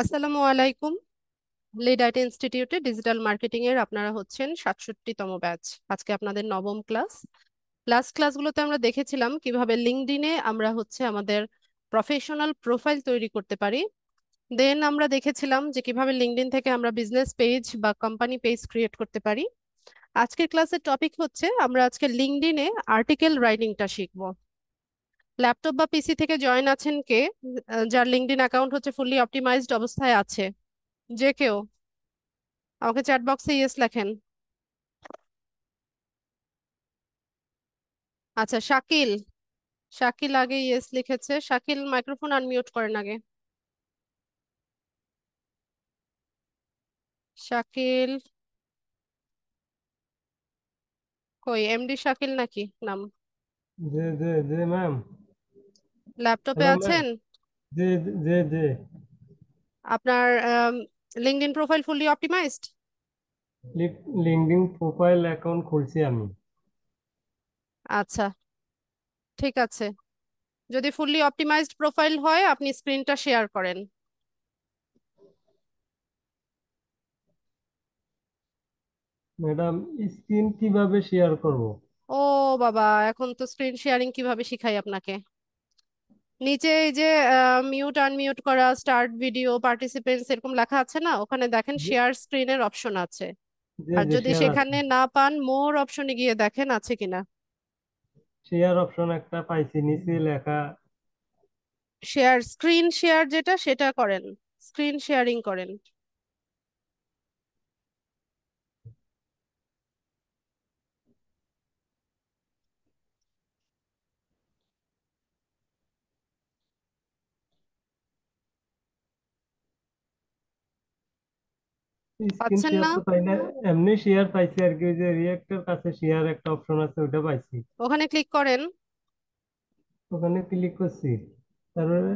আসসালামু আলাইকুম লিডাইটা ইনস্টিটিউটে ডিজিটাল মার্কেটিং এর আপনারা হচ্ছেন সাতষট্টিতম ব্যাচ আজকে আপনাদের নবম ক্লাস লাস্ট ক্লাসগুলোতে আমরা দেখেছিলাম কিভাবে লিঙ্কডিনে আমরা হচ্ছে আমাদের প্রফেশনাল প্রোফাইল তৈরি করতে পারি দেন আমরা দেখেছিলাম যে কিভাবে লিঙ্কডিন থেকে আমরা বিজনেস পেজ বা কোম্পানি পেজ ক্রিয়েট করতে পারি আজকের ক্লাসের টপিক হচ্ছে আমরা আজকে লিঙ্কডিনে আর্টিকেল রাইটিংটা শিখবো ল্যাপটপ বা পিসি থেকে জয়েন আছেন কে যার লিঙ্কডিন অ্যাকাউন্ট হচ্ছে ফুললি অপটিমাইজড অবস্থায় আছে যে কেউ আমাকে চ্যাট বক্সে ইয়েস লেখেন আচ্ছা শাকিল শাকিল আগে ইয়েস লিখেছে শাকিল মাইক্রোফোন আনমিউট করেন আগে শাকিল কই এমডি শাকিল নাকি নাম জি জি জি ম্যাম ল্যাপটপে আছেন জি জি জি আপনার LinkedIn profile fully optimised LinkedIn profile account খুলছি আমি আচ্ছা ঠিক আছে যদি ফুললি অপটিমাইজড প্রোফাইল হয় আপনি স্ক্রিনটা শেয়ার করেন ম্যাডাম স্ক্রিন কিভাবে শেয়ার করব ও বাবা এখন তো স্ক্রিন শেয়ারিং কিভাবে শিখাই আপনাকে নিচে এই যে মিউট আনমিউট করা স্টার্ট ভিডিও পার্টিসিপেন্টস এরকম লেখা আছে না ওখানে দেখেন শেয়ার স্ক্রিনের অপশন আছে আর যদি সেখানে না পান মোর অপশনে গিয়ে দেখেন আছে কিনা শেয়ার অপশন একটা পাইছি নিচে লেখা শেয়ার স্ক্রিন শেয়ার যেটা সেটা করেন স্ক্রিন শেয়ারিং করেন পাচ্ছেন না এমনি শেয়ার পাইছি আর কি ওই যে রিয়েক্টর কাছে শেয়ার একটা অপশন আছে ওটা পাইছি ওখানে ক্লিক করেন ওখানে ক্লিক করছি তারপরে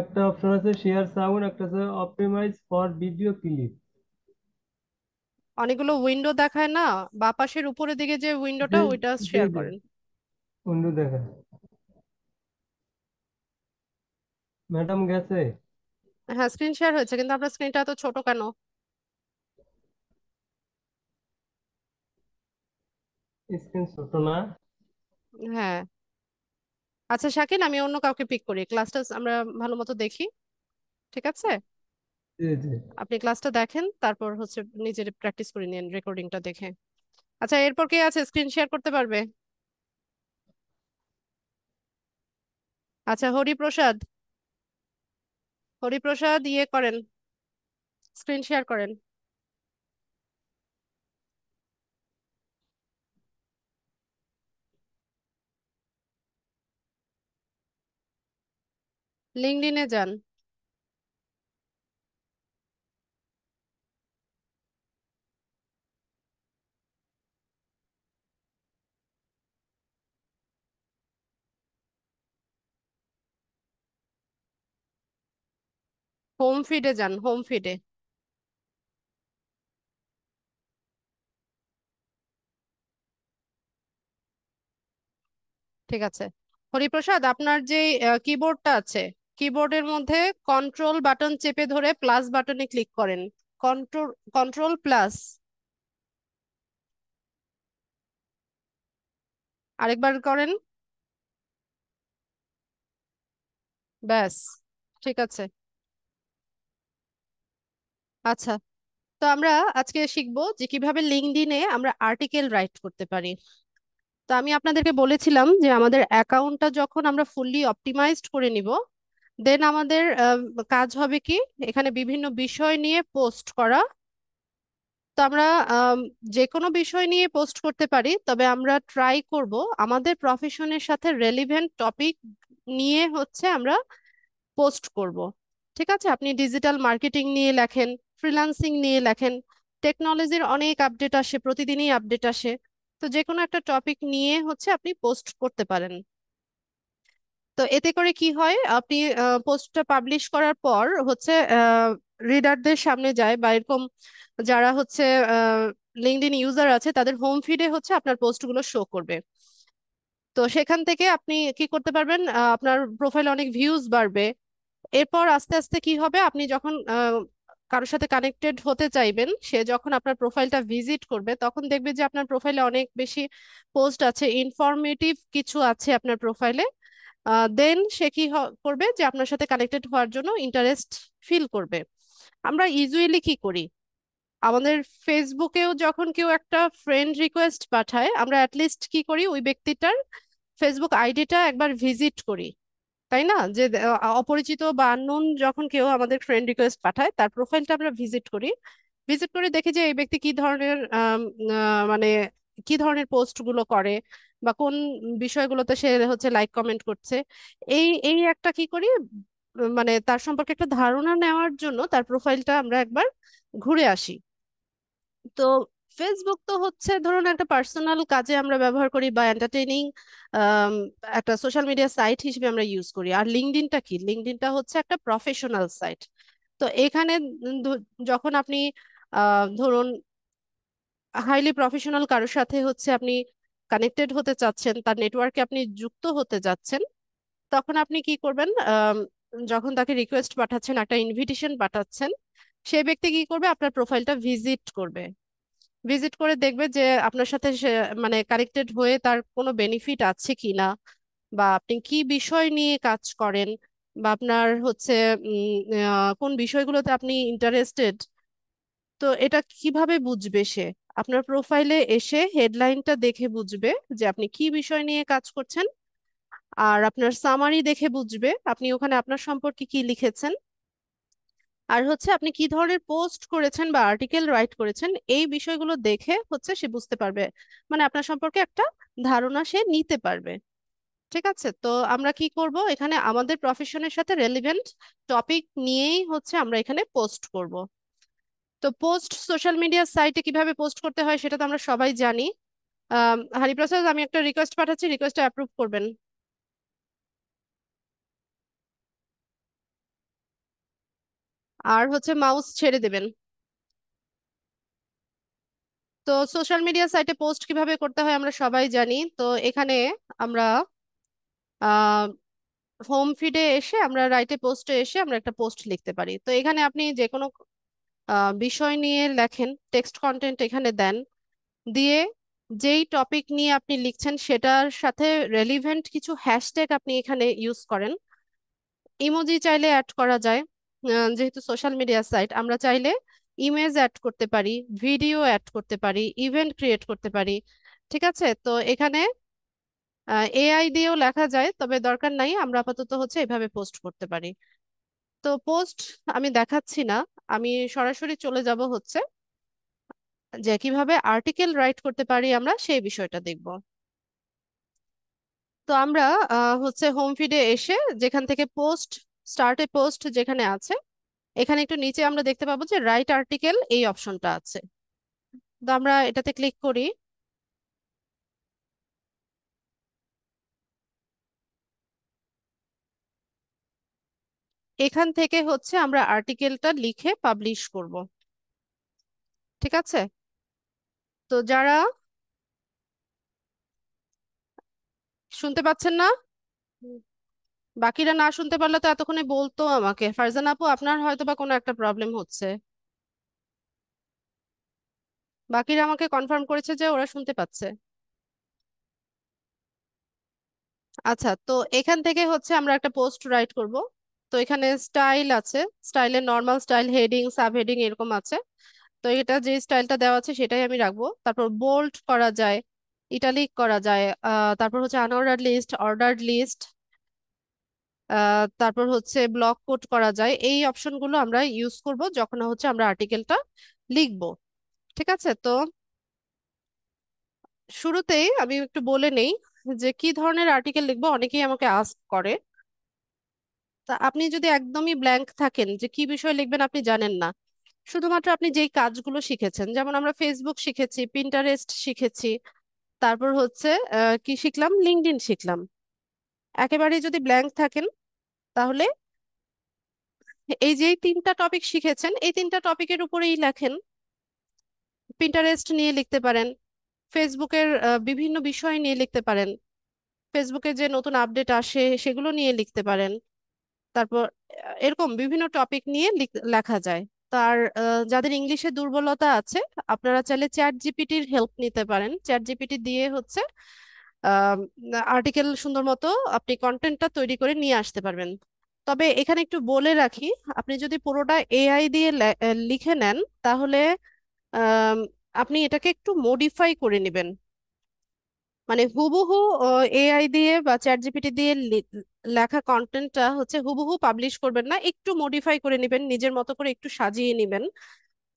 একটা অপশন আছে শেয়ার সাউন্ড একটা আছে অপটিমাইজ ফর ভিডিও ক্লিপ অনেকগুলো উইন্ডো দেখায় না বা পাশের উপরে দিকে যে উইন্ডোটা ওইটা শেয়ার করেন উইন্ডো দেখায় ম্যাডাম গেছে হ্যাঁ স্ক্রিন শেয়ার হয়েছে কিন্তু আপনার স্ক্রিনটা এত ছোট কেন স্ক্রিন ছোট না হ্যাঁ আচ্ছা শাকিন আমি অন্য কাউকে পিক করি ক্লাসটা আমরা ভালো মতো দেখি ঠিক আছে আপনি ক্লাসটা দেখেন তারপর হচ্ছে নিজের প্র্যাকটিস করে নিন রেকর্ডিংটা দেখে আচ্ছা এরপর কে আছে স্ক্রিন শেয়ার করতে পারবে আচ্ছা হরিপ্রসাদ হরিপ্রসাদ ইয়ে করেন স্ক্রিন শেয়ার করেন লিঙ্কডিনে যান হোম ফিডে যান হোম ফিডে ঠিক আছে হরিপ্রসাদ আপনার যে কিবোর্ডটা আছে কিবোর্ডের মধ্যে কন্ট্রোল বাটন চেপে ধরে প্লাস বাটনে ক্লিক করেন কন্ট্রোল কন্ট্রোল প্লাস আরেকবার করেন ব্যাস ঠিক আছে আচ্ছা তো আমরা আজকে শিখবো যে কিভাবে লিঙ্কডইনে আমরা আর্টিকেল রাইট করতে পারি তো আমি আপনাদেরকে বলেছিলাম যে আমাদের অ্যাকাউন্টটা যখন আমরা ফুললি অপটিমাইজড করে নিব দেন আমাদের কাজ হবে কি এখানে বিভিন্ন বিষয় নিয়ে পোস্ট করা তো আমরা যে কোনো বিষয় নিয়ে পোস্ট করতে পারি তবে আমরা ট্রাই করব আমাদের প্রফেশনের সাথে রেলিভেন্ট টপিক নিয়ে হচ্ছে আমরা পোস্ট করব ঠিক আছে আপনি ডিজিটাল মার্কেটিং নিয়ে লেখেন ফ্রিল্যান্সিং নিয়ে লেখেন টেকনোলজির অনেক আপডেট আসে প্রতিদিনই আপডেট আসে তো যে কোনো একটা টপিক নিয়ে হচ্ছে আপনি পোস্ট করতে পারেন তো এতে করে কি হয় আপনি পোস্টটা পাবলিশ করার পর হচ্ছে রিডারদের সামনে যায় বা এরকম যারা হচ্ছে লিঙ্কডিন ইউজার আছে তাদের হোম ফিডে হচ্ছে আপনার পোস্টগুলো শো করবে তো সেখান থেকে আপনি কি করতে পারবেন আপনার প্রোফাইল অনেক ভিউজ বাড়বে এরপর আস্তে আস্তে কি হবে আপনি যখন কারোর সাথে কানেক্টেড হতে চাইবেন সে যখন আপনার প্রোফাইলটা ভিজিট করবে তখন দেখবে যে আপনার প্রোফাইলে অনেক বেশি পোস্ট আছে ইনফরমেটিভ কিছু আছে আপনার প্রোফাইলে দেন সে কি করবে যে আপনার সাথে কানেক্টেড হওয়ার জন্য ইন্টারেস্ট ফিল করবে আমরা ইজুয়েলি কি করি আমাদের ফেসবুকেও যখন কেউ একটা ফ্রেন্ড রিকোয়েস্ট পাঠায় আমরা অ্যাটলিস্ট কি করি ওই ব্যক্তিটার ফেসবুক আইডিটা একবার ভিজিট করি তাই না যে অপরিচিত বা আননোন যখন কেউ আমাদের ফ্রেন্ড রিকোয়েস্ট পাঠায় তার প্রোফাইলটা আমরা ভিজিট করি ভিজিট করে দেখি যে এই ব্যক্তি কি ধরনের মানে কি ধরনের পোস্টগুলো করে বা কোন বিষয়গুলোতে সে হচ্ছে লাইক কমেন্ট করছে এই এই একটা কি করি মানে তার সম্পর্কে একটা ধারণা নেওয়ার জন্য তার প্রোফাইলটা আমরা একবার ঘুরে আসি তো ফেসবুক তো হচ্ছে ধরুন একটা পার্সোনাল কাজে আমরা ব্যবহার করি বা এন্টারটেইনিং একটা সোশ্যাল মিডিয়া সাইট হিসেবে আমরা ইউজ করি আর লিঙ্কডিনটা কি লিঙ্কডিনটা হচ্ছে একটা প্রফেশনাল সাইট তো এখানে যখন আপনি ধরুন হাইলি প্রফেশনাল কারোর সাথে হচ্ছে আপনি কানেক্টেড হতে চাচ্ছেন তার নেটওয়ার্কে আপনি যুক্ত হতে যাচ্ছেন তখন আপনি কি করবেন যখন তাকে রিকোয়েস্ট পাঠাচ্ছেন একটা ইনভিটেশন পাঠাচ্ছেন সে ব্যক্তি কি করবে আপনার প্রোফাইলটা ভিজিট করবে ভিজিট করে দেখবে যে আপনার সাথে মানে কানেক্টেড হয়ে তার কোনো বেনিফিট আছে কি না বা আপনি কি বিষয় নিয়ে কাজ করেন বা আপনার হচ্ছে কোন বিষয়গুলোতে আপনি ইন্টারেস্টেড তো এটা কিভাবে বুঝবে সে আপনার প্রোফাইলে এসে হেডলাইনটা দেখে বুঝবে যে আপনি কি বিষয় নিয়ে কাজ করছেন আর আপনার সামারি দেখে বুঝবে আপনি ওখানে আপনার সম্পর্কে কি লিখেছেন আর হচ্ছে আপনি কি ধরনের পোস্ট করেছেন বা আর্টিকেল রাইট করেছেন এই বিষয়গুলো দেখে হচ্ছে সে বুঝতে পারবে মানে আপনার সম্পর্কে একটা ধারণা সে নিতে পারবে ঠিক আছে তো আমরা কি করব এখানে আমাদের প্রফেশনের সাথে রেলিভেন্ট টপিক নিয়েই হচ্ছে আমরা এখানে পোস্ট করব তো পোস্ট সোশ্যাল মিডিয়া সাইটে কিভাবে পোস্ট করতে হয় সেটা তো আমরা সবাই জানি হারিপ্রসাদ আমি একটা রিকোয়েস্ট পাঠাচ্ছি রিকোয়েস্টটা অ্যাপ্রুভ করবেন আর হচ্ছে মাউস ছেড়ে দেবেন তো সোশ্যাল মিডিয়া সাইটে পোস্ট কিভাবে করতে হয় আমরা সবাই জানি তো এখানে আমরা হোম ফিডে এসে আমরা রাইটে পোস্টে এসে আমরা একটা পোস্ট লিখতে পারি তো এখানে আপনি যে কোনো বিষয় নিয়ে লেখেন টেক্সট কন্টেন্ট এখানে দেন দিয়ে যেই টপিক নিয়ে আপনি লিখছেন সেটার সাথে রেলিভেন্ট কিছু হ্যাশট্যাগ আপনি এখানে ইউজ করেন ইমোজি চাইলে অ্যাড করা যায় যেহেতু সোশ্যাল মিডিয়া সাইট আমরা চাইলে ইমেজ অ্যাড করতে পারি ভিডিও অ্যাড করতে পারি ইভেন্ট ক্রিয়েট করতে পারি ঠিক আছে তো এখানে এআই দিয়েও লেখা যায় তবে দরকার নাই আমরা আপাতত হচ্ছে এভাবে পোস্ট করতে পারি তো পোস্ট আমি দেখাচ্ছি না আমি সরাসরি চলে যাব হচ্ছে যে কিভাবে আর্টিকেল রাইট করতে পারি আমরা সেই বিষয়টা দেখব তো আমরা হচ্ছে হোম ফিডে এসে যেখান থেকে পোস্ট স্টার্ট এ পোস্ট যেখানে আছে এখানে একটু নিচে আমরা দেখতে পাবো যে রাইট আর্টিকেল এই অপশনটা আছে তো আমরা এটাতে ক্লিক করি এখান থেকে হচ্ছে আমরা আর্টিকেলটা লিখে পাবলিশ করব ঠিক আছে তো যারা শুনতে পাচ্ছেন না বাকিরা না শুনতে পারলে তো এতক্ষণে বলতো আমাকে ফারজান আপু আপনার হয়তো বা কোনো একটা প্রবলেম হচ্ছে বাকিরা আমাকে কনফার্ম করেছে যে ওরা শুনতে পাচ্ছে আচ্ছা তো এখান থেকে হচ্ছে আমরা একটা পোস্ট রাইট করব তো এখানে স্টাইল আছে স্টাইলের normal style heading sub heading এরকম আছে তো এটা যে স্টাইলটা দেওয়া আছে সেটাই আমি রাখবো তারপর বোল্ড করা যায় ইটালিক করা যায় তারপর হচ্ছে আনঅর্ডার লিস্ট অর্ডার লিস্ট তারপর হচ্ছে ব্লক কোট করা যায় এই অপশনগুলো আমরা ইউজ করব যখন হচ্ছে আমরা আর্টিকেলটা লিখব ঠিক আছে তো শুরুতেই আমি একটু বলে নেই যে কি ধরনের আর্টিকেল লিখবো অনেকেই আমাকে আস্ক করে তা আপনি যদি একদমই ব্ল্যাঙ্ক থাকেন যে কি বিষয় লিখবেন আপনি জানেন না শুধুমাত্র আপনি যেই কাজগুলো শিখেছেন যেমন আমরা ফেসবুক শিখেছি পিন্টারেস্ট শিখেছি তারপর হচ্ছে কি শিখলাম লিঙ্কডিন শিখলাম একেবারে যদি ব্ল্যাঙ্ক থাকেন তাহলে এই যে তিনটা টপিক শিখেছেন এই তিনটা টপিকের উপরেই লেখেন প্রিন্টারেস্ট নিয়ে লিখতে পারেন ফেসবুকের বিভিন্ন বিষয় নিয়ে লিখতে পারেন ফেসবুকে যে নতুন আপডেট আসে সেগুলো নিয়ে লিখতে পারেন তারপর এরকম বিভিন্ন টপিক নিয়ে লেখা যায় তার যাদের ইংলিশে দুর্বলতা আছে আপনারা চাইলে চ্যাট জিপিটির হেল্প নিতে পারেন চ্যাট জিপিটি দিয়ে হচ্ছে আর্টিকেল সুন্দর মতো আপনি কন্টেন্টটা তৈরি করে নিয়ে আসতে পারবেন তবে এখানে একটু বলে রাখি আপনি যদি পুরোটা এআই দিয়ে লিখে নেন তাহলে আপনি এটাকে একটু মডিফাই করে নেবেন মানে হুবহু এআই দিয়ে বা চ্যাট জিপিটি দিয়ে লেখা কন্টেন্টটা হচ্ছে হুবহু পাবলিশ করবেন না একটু মডিফাই করে নেবেন নিজের মতো করে একটু সাজিয়ে নেবেন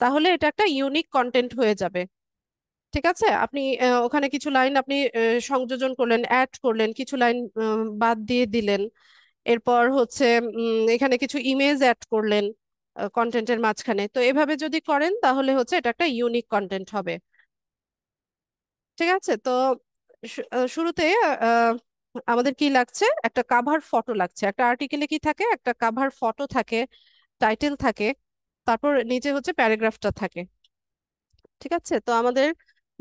তাহলে এটা একটা ইউনিক কন্টেন্ট হয়ে যাবে ঠিক আছে আপনি ওখানে কিছু লাইন আপনি সংযোজন করলেন অ্যাড করলেন কিছু লাইন বাদ দিয়ে দিলেন এরপর হচ্ছে এখানে কিছু ইমেজ অ্যাড করলেন কন্টেন্টের মাঝখানে তো এভাবে যদি করেন তাহলে হচ্ছে এটা একটা ইউনিক কন্টেন্ট হবে ঠিক আছে তো শুরুতে আমাদের কি লাগছে একটা কাভার ফটো লাগছে একটা আর্টিকেলে কি থাকে একটা কাভার ফটো থাকে টাইটেল থাকে তারপর নিচে হচ্ছে প্যারাগ্রাফটা থাকে ঠিক আছে তো আমাদের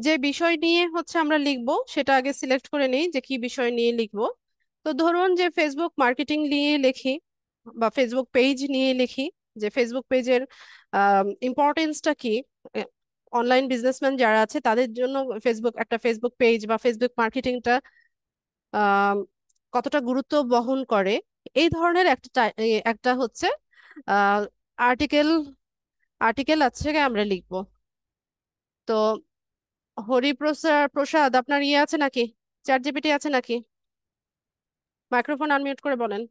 যে বিষয় নিয়ে হচ্ছে আমরা লিখব সেটা আগে সিলেক্ট করে নিই যে কি বিষয় নিয়ে লিখব তো ধরুন যে ফেসবুক মার্কেটিং নিয়ে লিখি বা ফেসবুক পেজ নিয়ে লিখি যে ফেসবুক পেজের ইম্পর্টেন্সটা কি অনলাইন বিজনেসম্যান যারা আছে তাদের জন্য ফেসবুক একটা ফেসবুক পেজ বা ফেসবুক মার্কেটিংটা কতটা গুরুত্ব বহন করে এই ধরনের একটা একটা হচ্ছে আর্টিকেল আর্টিকেল আছে আমরা লিখব তো হরিপ্রসাদ প্রসাদ আপনার ইয়ে আছে নাকি চ্যাট জিপিটি আছে নাকি মাইক্রোফোন আনমিউট করে বলেন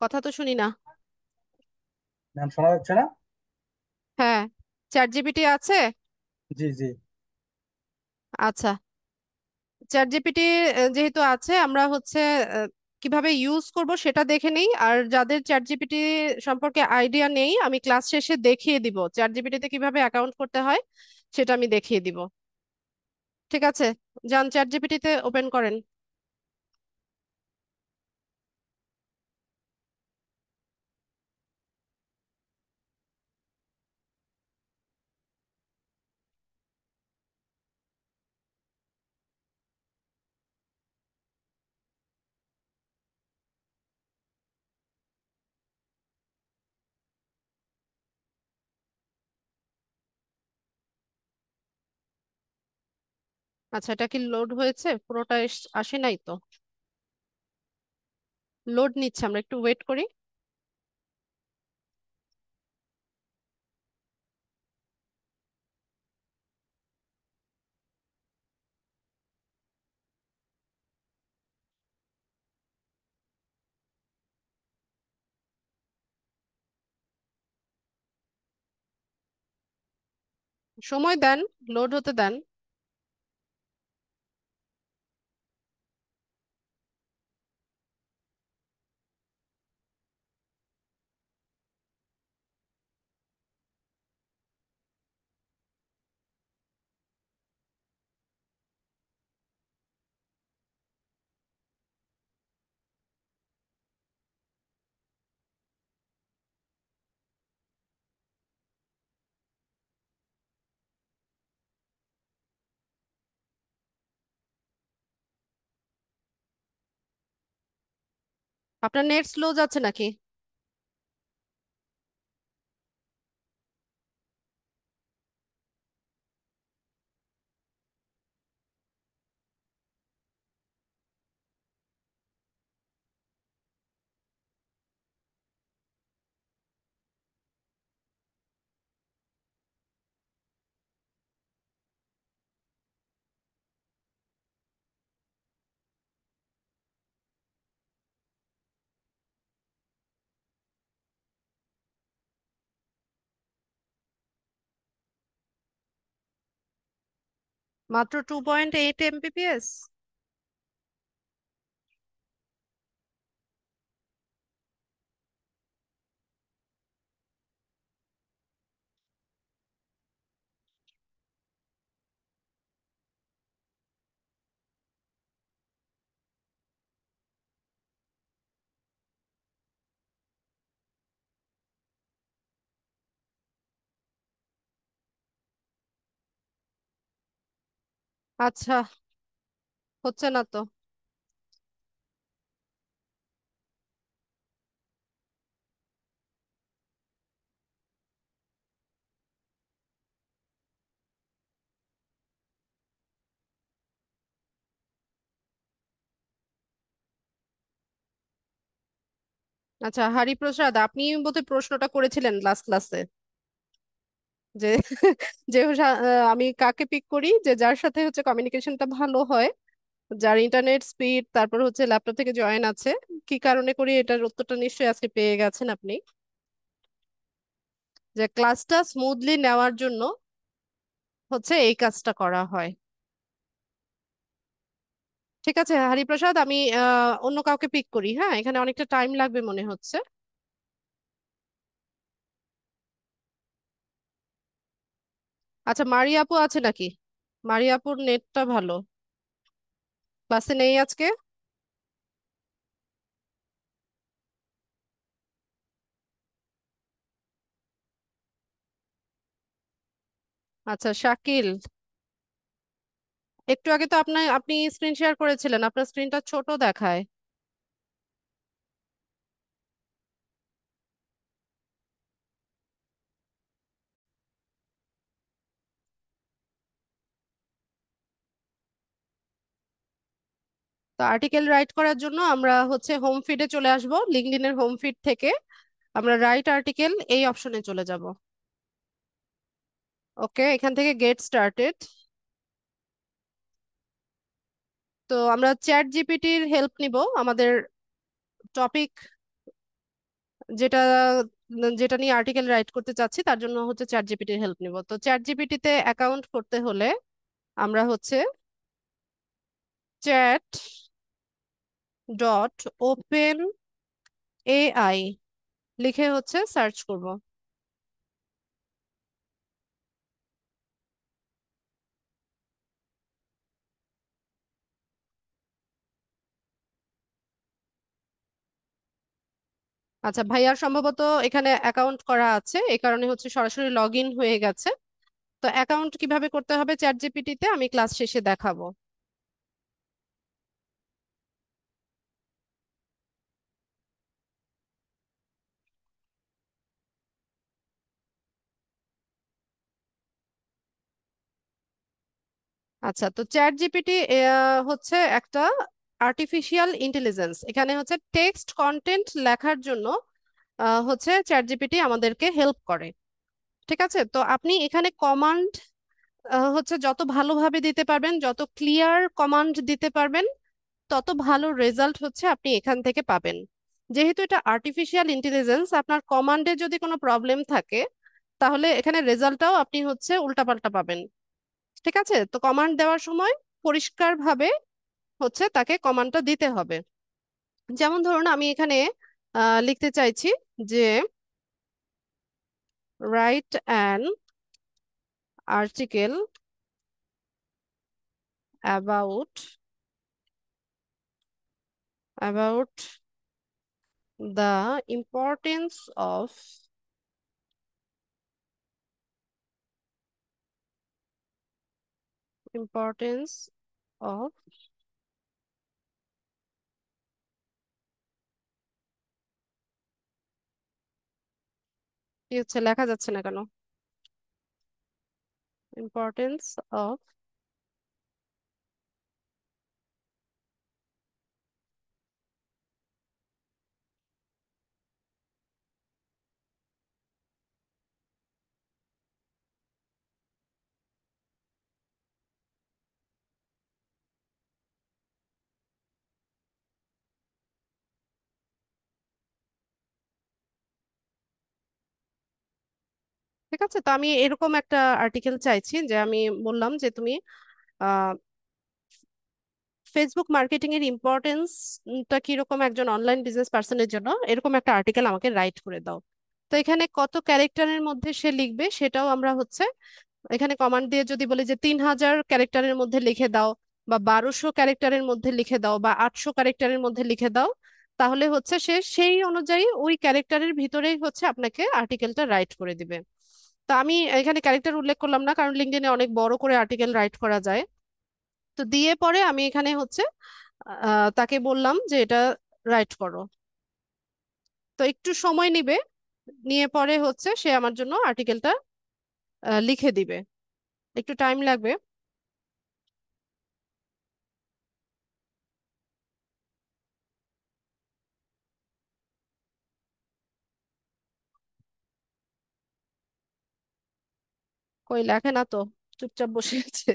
কথা তো শুনি না ম্যাম শোনা যাচ্ছে না হ্যাঁ চ্যাট জিপিটি আছে জি জি আচ্ছা চ্যাট জিপিটি যেহেতু আছে আমরা হচ্ছে কিভাবে ইউজ করব সেটা দেখে নেই আর যাদের চ্যাট জিপিটি সম্পর্কে আইডিয়া নেই আমি ক্লাস শেষে দেখিয়ে দিব চ্যাট জিপিটিতে কিভাবে অ্যাকাউন্ট করতে হয় সেটা আমি দেখিয়ে দিব ঠিক আছে যান চ্যাট জিপিটিতে ওপেন করেন আচ্ছা এটা কি লোড হয়েছে পুরোটা আসে নাই তো লোড নিচ্ছে আমরা একটু ওয়েট করি সময় দেন লোড হতে দেন আপনার নেট স্লো যাচ্ছে নাকি মাত্র টু পয়েন্ট এইট এমবিপিএস আচ্ছা হচ্ছে না তো আচ্ছা হরিপ্রসাদ আপনি বোধহয় প্রশ্নটা করেছিলেন লাস্ট লাস্টে যে যে আমি কাকে পিক করি যে যার সাথে হচ্ছে কমিউনিকেশনটা ভালো হয় যার ইন্টারনেট স্পিড তারপর হচ্ছে ল্যাপটপ থেকে জয়েন আছে কি কারণে করি এটার উত্তরটা নিশ্চয়ই আজকে পেয়ে গেছেন আপনি যে ক্লাসটা স্মুথলি নেওয়ার জন্য হচ্ছে এই কাজটা করা হয় ঠিক আছে হরিপ্রসাদ আমি অন্য কাউকে পিক করি হ্যাঁ এখানে অনেকটা টাইম লাগবে মনে হচ্ছে আচ্ছা মারিয়াপু আছে নাকি মারিয়াপুর নেটটা ভালো ক্লাসে নেই আজকে আচ্ছা শাকিল একটু আগে তো আপনার আপনি স্ক্রিন শেয়ার করেছিলেন আপনার স্ক্রিনটা ছোট দেখায় তো আর্টিকেল রাইট করার জন্য আমরা হচ্ছে হোম ফিডে চলে আসব লিঙ্কডিনের হোম ফিড থেকে আমরা রাইট আর্টিকেল এই অপশনে চলে যাব ওকে এখান থেকে গেট স্টার্টেড তো আমরা চ্যাট জিপিটির হেল্প নিব আমাদের টপিক যেটা যেটা নিয়ে আর্টিকেল রাইট করতে চাচ্ছি তার জন্য হচ্ছে চ্যাট জিপিটির হেল্প নিব তো চ্যাট জিপিটিতে অ্যাকাউন্ট করতে হলে আমরা হচ্ছে চ্যাট ডট ওপেন এআই লিখে হচ্ছে সার্চ করব আচ্ছা ভাইয়ার সম্ভবত এখানে অ্যাকাউন্ট করা আছে এ কারণে হচ্ছে সরাসরি লগ হয়ে গেছে তো অ্যাকাউন্ট কিভাবে করতে হবে চ্যাট জিপিটিতে আমি ক্লাস শেষে দেখাবো আচ্ছা তো চ্যাট জিপিটি হচ্ছে একটা আর্টিফিশিয়াল ইন্টেলিজেন্স এখানে হচ্ছে টেক্সট কন্টেন্ট লেখার জন্য হচ্ছে চ্যাট জিপিটি আমাদেরকে হেল্প করে ঠিক আছে তো আপনি এখানে কমান্ড হচ্ছে যত ভালোভাবে দিতে পারবেন যত ক্লিয়ার কমান্ড দিতে পারবেন তত ভালো রেজাল্ট হচ্ছে আপনি এখান থেকে পাবেন যেহেতু এটা আর্টিফিশিয়াল ইন্টেলিজেন্স আপনার কমান্ডে যদি কোনো প্রবলেম থাকে তাহলে এখানে রেজাল্টটাও আপনি হচ্ছে উল্টাপাল্টা পাবেন ঠিক আছে তো কমান্ড দেওয়ার সময় পরিষ্কারভাবে হচ্ছে তাকে কমান্ডটা দিতে হবে যেমন ধরুন আমি এখানে লিখতে চাইছি যে write an article about about the importance of importance of কি হচ্ছে লেখা যাচ্ছে না কেন importance of ঠিক আছে তো আমি এরকম একটা আর্টিকেল চাইছি যে আমি বললাম যে তুমি ফেসবুক মার্কেটিং এর ইম্পর্টেন্সটা কিরকম একজন অনলাইন বিজনেস পার্সনের জন্য এরকম একটা আর্টিকেল আমাকে রাইট করে দাও তো এখানে কত ক্যারেক্টারের মধ্যে সে লিখবে সেটাও আমরা হচ্ছে এখানে কমান্ড দিয়ে যদি বলি যে তিন হাজার ক্যারেক্টারের মধ্যে লিখে দাও বা বারোশো ক্যারেক্টারের মধ্যে লিখে দাও বা আটশো ক্যারেক্টারের মধ্যে লিখে দাও তাহলে হচ্ছে সে সেই অনুযায়ী ওই ক্যারেক্টারের ভিতরেই হচ্ছে আপনাকে আর্টিকেলটা রাইট করে দিবে তো আমি এখানে ক্যারেক্টার উল্লেখ করলাম না কারণ লিঙ্কডিনে অনেক বড় করে আর্টিকেল রাইট করা যায় তো দিয়ে পরে আমি এখানে হচ্ছে তাকে বললাম যে এটা রাইট করো তো একটু সময় নিবে নিয়ে পরে হচ্ছে সে আমার জন্য আর্টিকেলটা লিখে দিবে একটু টাইম লাগবে কই লেখে না তো চুপচাপ বসে আছে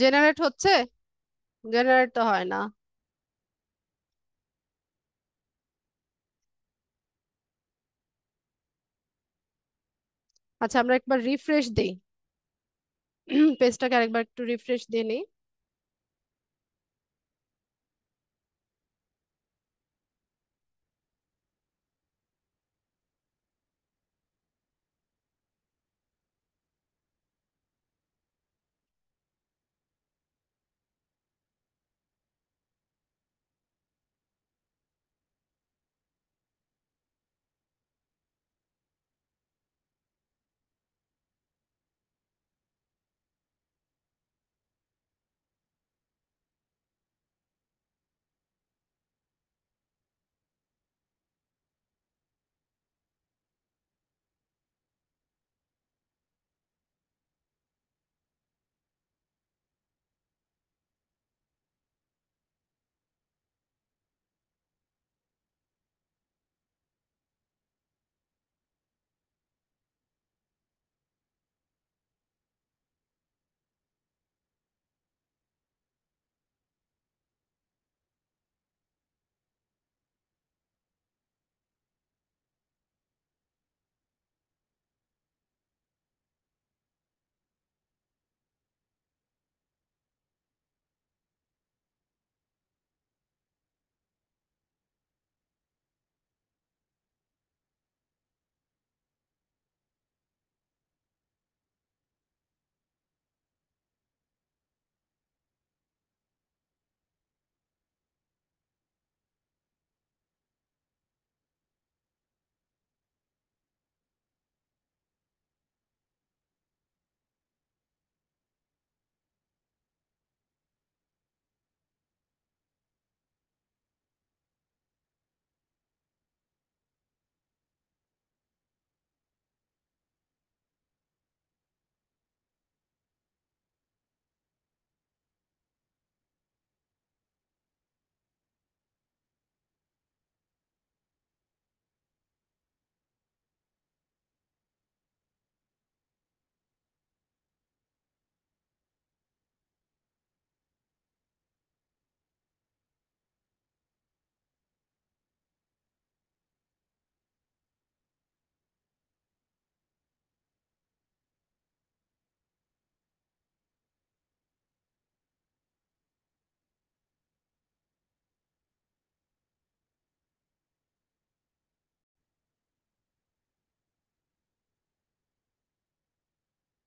জেনারেট হচ্ছে জেনারেট তো হয় না আচ্ছা আমরা একবার রিফ্রেশ দিই পেজটাকে আরেকবার একটু রিফ্রেশ দিয়ে নিই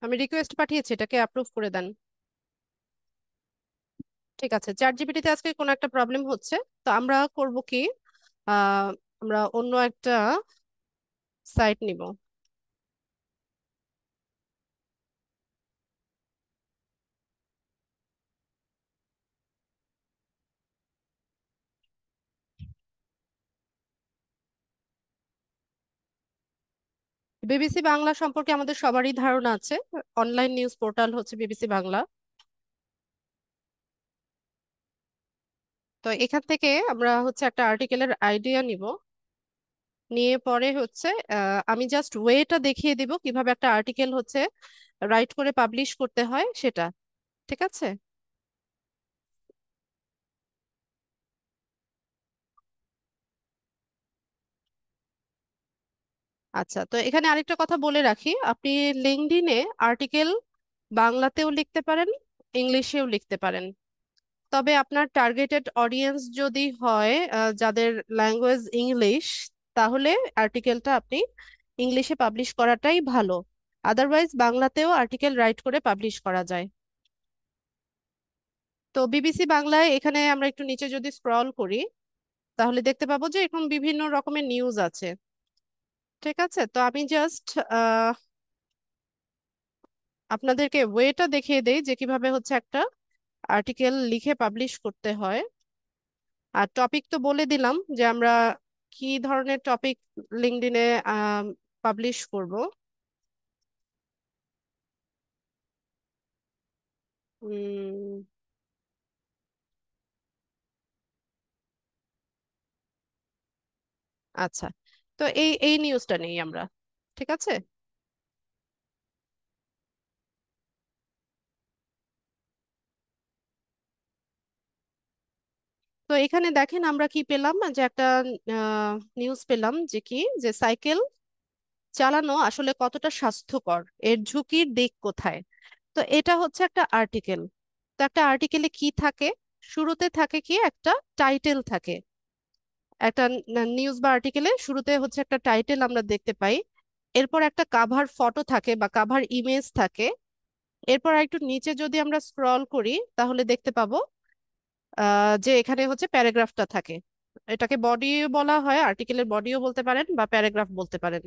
আমি রিকোয়েস্ট পাঠিয়েছি এটাকে অ্যাপ্রুভ করে দেন ঠিক আছে চার জিবিটিতে আজকে কোনো একটা প্রবলেম হচ্ছে তো আমরা করব কি আমরা অন্য একটা সাইট নিব বিবিসি বাংলা সম্পর্কে আমাদের সবারই ধারণা আছে অনলাইন নিউজ পোর্টাল হচ্ছে বিবিসি বাংলা তো এখান থেকে আমরা হচ্ছে একটা আর্টিকেলের আইডিয়া নিব নিয়ে পরে হচ্ছে আমি জাস্ট ওয়েটা দেখিয়ে দিব কিভাবে একটা আর্টিকেল হচ্ছে রাইট করে পাবলিশ করতে হয় সেটা ঠিক আছে আচ্ছা তো এখানে আরেকটা কথা বলে রাখি আপনি লিঙ্কডিনে আর্টিকেল বাংলাতেও লিখতে পারেন ইংলিশেও লিখতে পারেন তবে আপনার টার্গেটেড অডিয়েন্স যদি হয় যাদের ল্যাঙ্গুয়েজ ইংলিশ তাহলে আর্টিকেলটা আপনি ইংলিশে পাবলিশ করাটাই ভালো আদারওয়াইজ বাংলাতেও আর্টিকেল রাইট করে পাবলিশ করা যায় তো বিবিসি বাংলায় এখানে আমরা একটু নিচে যদি স্ক্রল করি তাহলে দেখতে পাবো যে এরকম বিভিন্ন রকমের নিউজ আছে ঠিক আছে তো আমি জাস্ট আপনাদেরকে ওয়েটা দেখিয়ে দেই যে কিভাবে হচ্ছে একটা আর্টিকেল লিখে পাবলিশ করতে হয় আর টপিক তো বলে দিলাম যে আমরা কি ধরনের টপিক লিঙ্কডিনে পাবলিশ করব আচ্ছা তো এই এই নিউজটা নেই আমরা ঠিক আছে তো এখানে দেখেন আমরা কি পেলাম যে একটা নিউজ পেলাম যে কি যে সাইকেল চালানো আসলে কতটা স্বাস্থ্যকর এর ঝুঁকির দিক কোথায় তো এটা হচ্ছে একটা আর্টিকেল তো একটা আর্টিকেলে কি থাকে শুরুতে থাকে কি একটা টাইটেল থাকে একটা নিউজ বা আর্টিকেলে শুরুতে হচ্ছে একটা টাইটেল আমরা দেখতে পাই এরপর একটা কাভার ফটো থাকে বা কাভার ইমেজ থাকে এরপর একটু নিচে যদি আমরা স্ক্রল করি তাহলে দেখতে পাবো যে এখানে হচ্ছে প্যারাগ্রাফটা থাকে এটাকে বডিও বলা হয় আর্টিকেলের বডিও বলতে পারেন বা প্যারাগ্রাফ বলতে পারেন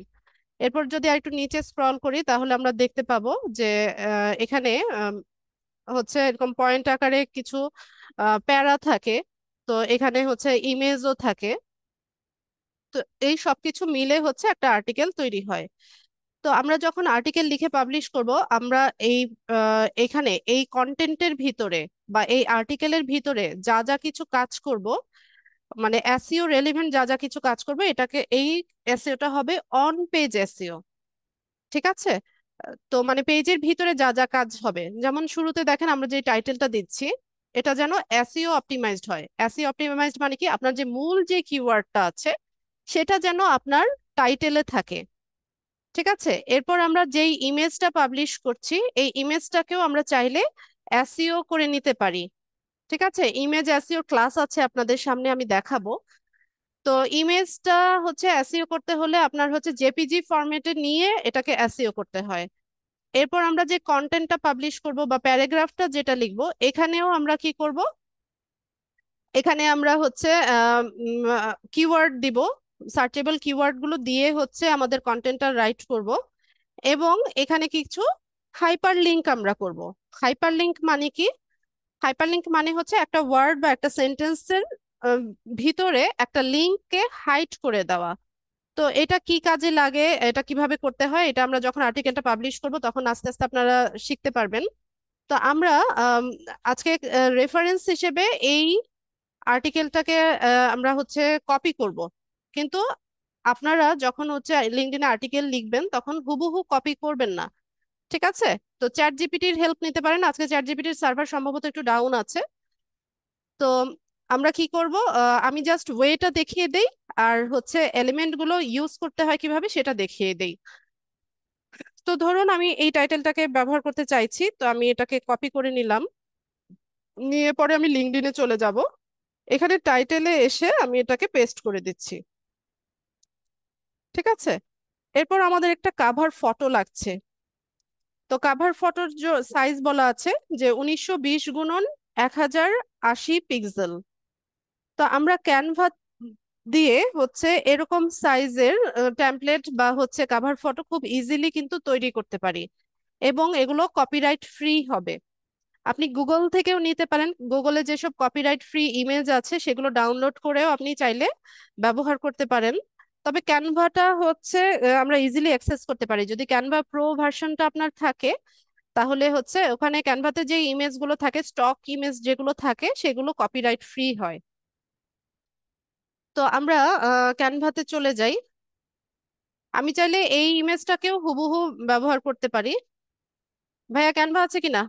এরপর যদি একটু নিচে স্ক্রল করি তাহলে আমরা দেখতে পাবো যে এখানে হচ্ছে এরকম পয়েন্ট আকারে কিছু প্যারা থাকে তো এখানে হচ্ছে ইমেজও থাকে তো এই সব কিছু মিলে হচ্ছে একটা আর্টিকেল তৈরি হয় তো আমরা যখন আর্টিকেল লিখে পাবলিশ করব আমরা এই এখানে এই কন্টেন্টের ভিতরে বা এই আর্টিকেলের ভিতরে যা যা কিছু কাজ করব মানে এসিও রেলিভেন্ট e যা যা কিছু কাজ করবে এটাকে এই এসইওটা e হবে অন পেজ এসিও ঠিক আছে তো মানে পেজের ভিতরে যা যা কাজ হবে যেমন শুরুতে দেখেন আমরা যে টাইটেলটা দিচ্ছি এটা যেন এসিও অপটিমাইজড e হয় এসিও অপটিমাইজড e মানে কি আপনার যে মূল যে কিওয়ার্ডটা আছে সেটা যেন আপনার টাইটেলে থাকে ঠিক আছে এরপর আমরা যেই ইমেজটা পাবলিশ করছি এই ইমেজটাকেও আমরা চাইলে এসিও e করে নিতে পারি ঠিক আছে ইমেজ এসিওর ক্লাস আছে আপনাদের সামনে আমি দেখাবো তো ইমেজটা হচ্ছে এসিও করতে হলে আপনার হচ্ছে জেপিজি ফরম্যাটে নিয়ে এটাকে এসিও করতে হয় এরপর আমরা যে কন্টেন্টটা পাবলিশ করব বা প্যারাগ্রাফটা যেটা লিখব এখানেও আমরা কি করব এখানে আমরা হচ্ছে কিওয়ার্ড দিব সার্চেবল কিওয়ার্ডগুলো দিয়ে হচ্ছে আমাদের কন্টেন্টটা রাইট করব এবং এখানে কিছু হাইপার লিঙ্ক আমরা করব হাইপার লিঙ্ক মানে কি হাইপার লিঙ্ক মানে হচ্ছে একটা ওয়ার্ড বা একটা সেন্টেন্সের ভিতরে একটা লিঙ্ককে হাইড করে দেওয়া তো এটা কি কাজে লাগে এটা কিভাবে করতে হয় এটা আমরা যখন আর্টিকেলটা পাবলিশ করব তখন আস্তে আস্তে আপনারা শিখতে পারবেন তো আমরা আজকে রেফারেন্স হিসেবে এই আর্টিকেলটাকে আমরা হচ্ছে কপি করব কিন্তু আপনারা যখন হচ্ছে লিঙ্কডিনে আর্টিকেল লিখবেন তখন হুবহু কপি করবেন না ঠিক আছে তো চ্যাট জিপিটির হেল্প নিতে পারেন আজকে চ্যাট জিপিটির সার্ভার সম্ভবত একটু ডাউন আছে তো আমরা কি করব আমি জাস্ট ওয়েটা দেখিয়ে দেই আর হচ্ছে এলিমেন্টগুলো ইউজ করতে হয় কিভাবে সেটা দেখিয়ে দেই তো ধরুন আমি এই টাইটেলটাকে ব্যবহার করতে চাইছি তো আমি এটাকে কপি করে নিলাম নিয়ে পরে আমি লিঙ্কডিনে চলে যাব এখানে টাইটেলে এসে আমি এটাকে পেস্ট করে দিচ্ছি ঠিক আছে এরপর আমাদের একটা কাভার ফটো লাগছে তো কাভার ফটোর সাইজ বলা আছে যে উনিশশো বিশ গুণন এক হাজার আশি পিক্সেল তো আমরা ক্যানভা দিয়ে হচ্ছে এরকম সাইজের ট্যাম্পলেট বা হচ্ছে কাভার ফটো খুব ইজিলি কিন্তু তৈরি করতে পারি এবং এগুলো কপিরাইট ফ্রি হবে আপনি গুগল থেকেও নিতে পারেন গুগলে যেসব কপিরাইট ফ্রি ইমেজ আছে সেগুলো ডাউনলোড করেও আপনি চাইলে ব্যবহার করতে পারেন তবে ক্যানভাটা হচ্ছে আমরা ইজিলি অ্যাক্সেস করতে পারি যদি ক্যানভা প্রো ভার্সনটা আপনার থাকে তাহলে হচ্ছে ওখানে ক্যানভাতে যে ইমেজগুলো থাকে স্টক ইমেজ যেগুলো থাকে সেগুলো কপিরাইট ফ্রি হয় তো আমরা ক্যানভাতে চলে যাই আমি চাইলে এই ইমেজটাকেও হুবহু ব্যবহার করতে পারি ভাইয়া ক্যানভা আছে কিনা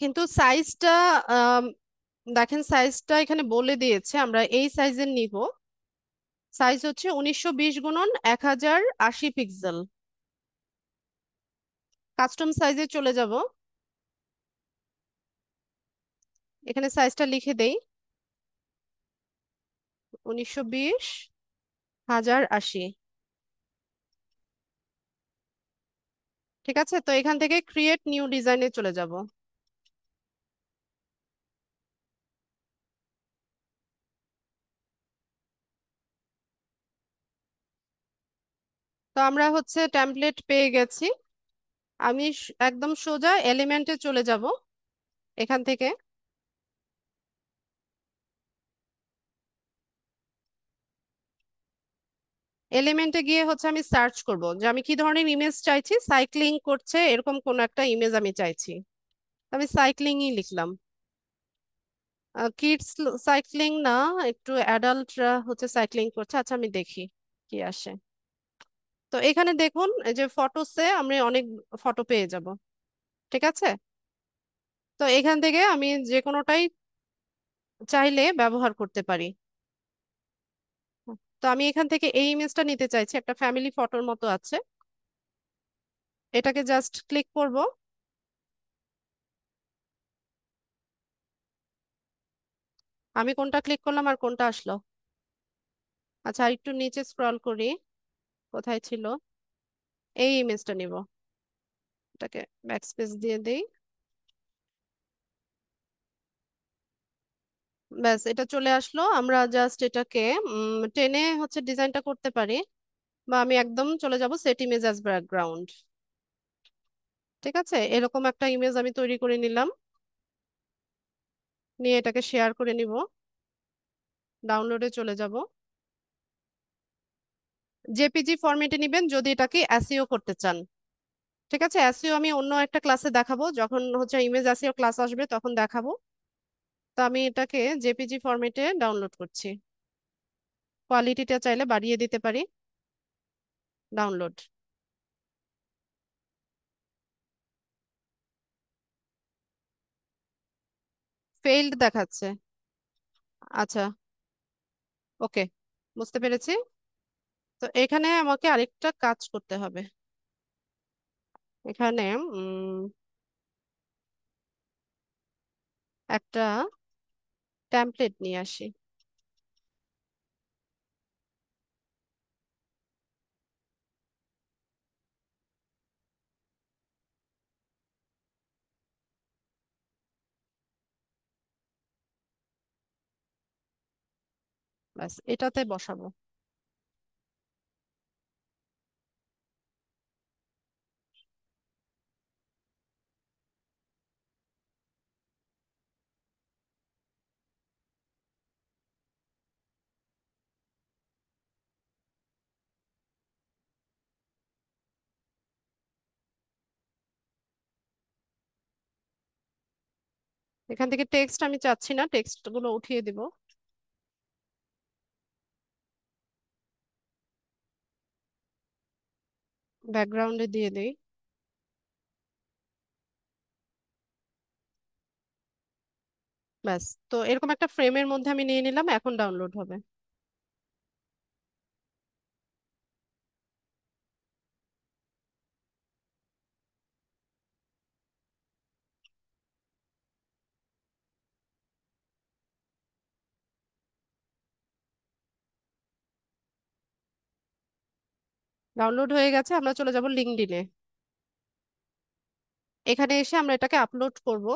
কিন্তু সাইজটা দেখেন সাইজটা এখানে বলে দিয়েছে আমরা এই সাইজের নিব সাইজ হচ্ছে উনিশশো বিশ গুণন এক হাজার আশি পিক্সেল কাস্টম সাইজে চলে যাব এখানে সাইজটা লিখে দেই উনিশশো বিশ হাজার আশি ঠিক আছে তো এখান থেকে ক্রিয়েট নিউ ডিজাইনে চলে যাব তো আমরা হচ্ছে টেমপ্লেট পেয়ে গেছি আমি একদম সোজা এলিমেন্টে চলে যাব এখান থেকে এলিমেন্টে গিয়ে হচ্ছে আমি সার্চ করব যে আমি কি ধরনের ইমেজ চাইছি সাইক্লিং করছে এরকম কোন একটা ইমেজ আমি চাইছি আমি সাইক্লিংই লিখলাম কিডস সাইক্লিং না একটু অ্যাডাল্টরা হচ্ছে সাইক্লিং করছে আচ্ছা আমি দেখি কি আসে তো এখানে দেখুন এই যে ফটোসে আমি অনেক ফটো পেয়ে যাব ঠিক আছে তো এখান থেকে আমি যে কোনোটাই চাইলে ব্যবহার করতে পারি তো আমি এখান থেকে এই ইমেজটা নিতে চাইছি একটা ফ্যামিলি ফটোর মতো আছে এটাকে জাস্ট ক্লিক করব আমি কোনটা ক্লিক করলাম আর কোনটা আসলো আচ্ছা আর একটু নিচে স্ক্রল করি কোথায় ছিল এই ইমেজটা নিব এটাকে ব্যাকস্পেস দিয়ে দেই ব্যাস এটা চলে আসলো আমরা জাস্ট এটাকে টেনে হচ্ছে ডিজাইনটা করতে পারি বা আমি একদম চলে যাব সেট ইমেজ অ্যাজ ব্যাকগ্রাউন্ড ঠিক আছে এরকম একটা ইমেজ আমি তৈরি করে নিলাম নিয়ে এটাকে শেয়ার করে নিব ডাউনলোডে চলে যাব জেপিজি ফরম্যাটে নেবেন যদি এটাকে অ্যাসিও e করতে চান ঠিক আছে অ্যাসিও e আমি অন্য একটা ক্লাসে দেখাবো যখন হচ্ছে ইমেজ অ্যাসিও ক্লাস আসবে তখন দেখাবো তো আমি এটাকে জেপিজি ফরম্যাটে ডাউনলোড করছি কোয়ালিটিটা চাইলে বাড়িয়ে দিতে পারি ডাউনলোড ফেইল্ড দেখাচ্ছে আচ্ছা ওকে বুঝতে পেরেছি তো এখানে আমাকে আরেকটা কাজ করতে হবে এখানে একটা ট্যাম্পলেট নিয়ে আসি ব্যাস এটাতে বসাবো এখান থেকে টেক্সট আমি চাচ্ছি না টেক্সটগুলো উঠিয়ে দিব ব্যাকগ্রাউন্ডে দিয়ে দিই ব্যাস তো এরকম একটা ফ্রেমের মধ্যে আমি নিয়ে নিলাম এখন ডাউনলোড হবে ডাউনলোড হয়ে গেছে আমরা চলে যাব লিঙ্কডিনে এখানে এসে আমরা এটাকে আপলোড করব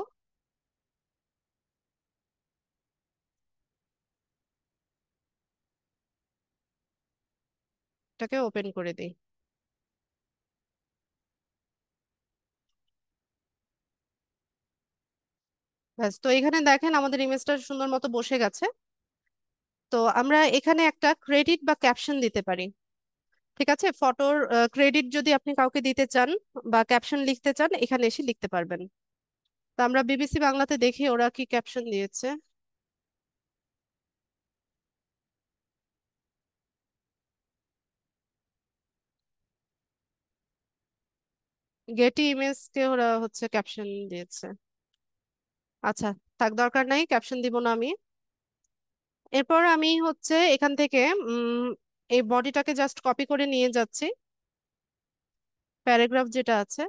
এটাকে ওপেন করে দিই ব্যাস তো এখানে দেখেন আমাদের ইমেজটা সুন্দর মতো বসে গেছে তো আমরা এখানে একটা ক্রেডিট বা ক্যাপশন দিতে পারি ঠিক আছে ফটোর ক্রেডিট যদি আপনি কাউকে দিতে চান বা ক্যাপশন লিখতে চান এখানে এসে লিখতে পারবেন তো আমরা বিবিসি বাংলাতে দেখি ওরা কি ক্যাপশন দিয়েছে গেটি ইমেজকে ওরা হচ্ছে ক্যাপশন দিয়েছে আচ্ছা থাক দরকার নাই ক্যাপশন দিব না আমি এরপর আমি হচ্ছে এখান থেকে এই বডিটাকে জাস্ট কপি করে নিয়ে যাচ্ছি প্যারাগ্রাফ যেটা আছে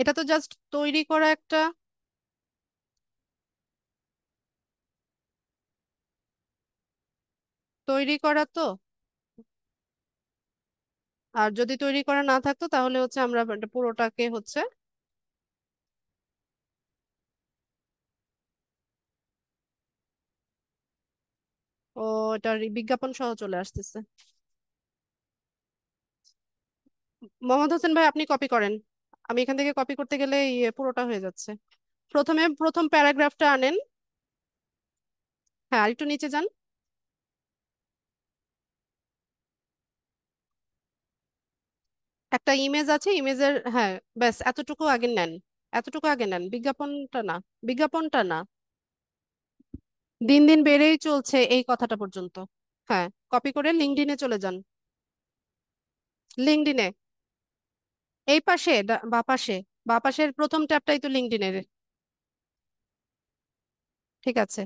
এটা তো জাস্ট তৈরি করা একটা তৈরি করা তো আর যদি তৈরি করা না থাকতো তাহলে হচ্ছে আমরা পুরোটাকে হচ্ছে ও এটার বিজ্ঞাপন সহ চলে আসতেছে মোহাম্মদ হোসেন ভাই আপনি কপি করেন আমি এখান থেকে কপি করতে গেলে পুরোটা হয়ে যাচ্ছে প্রথমে প্রথম প্যারাগ্রাফটা আনেন হ্যাঁ আরেকটু নিচে যান একটা ইমেজ আছে ইমেজের হ্যাঁ ব্যাস এতটুকু আগে নেন এতটুকু আগে নেন বিজ্ঞাপনটা না বিজ্ঞাপনটা না দিন দিন বেড়েই চলছে এই কথাটা পর্যন্ত হ্যাঁ কপি করে লিঙ্কডিনে চলে যান লিঙ্কডিনে এই পাশে বাপাশে বাপাশের প্রথম ট্যাবটাই তো লিঙ্কডিনের ঠিক আছে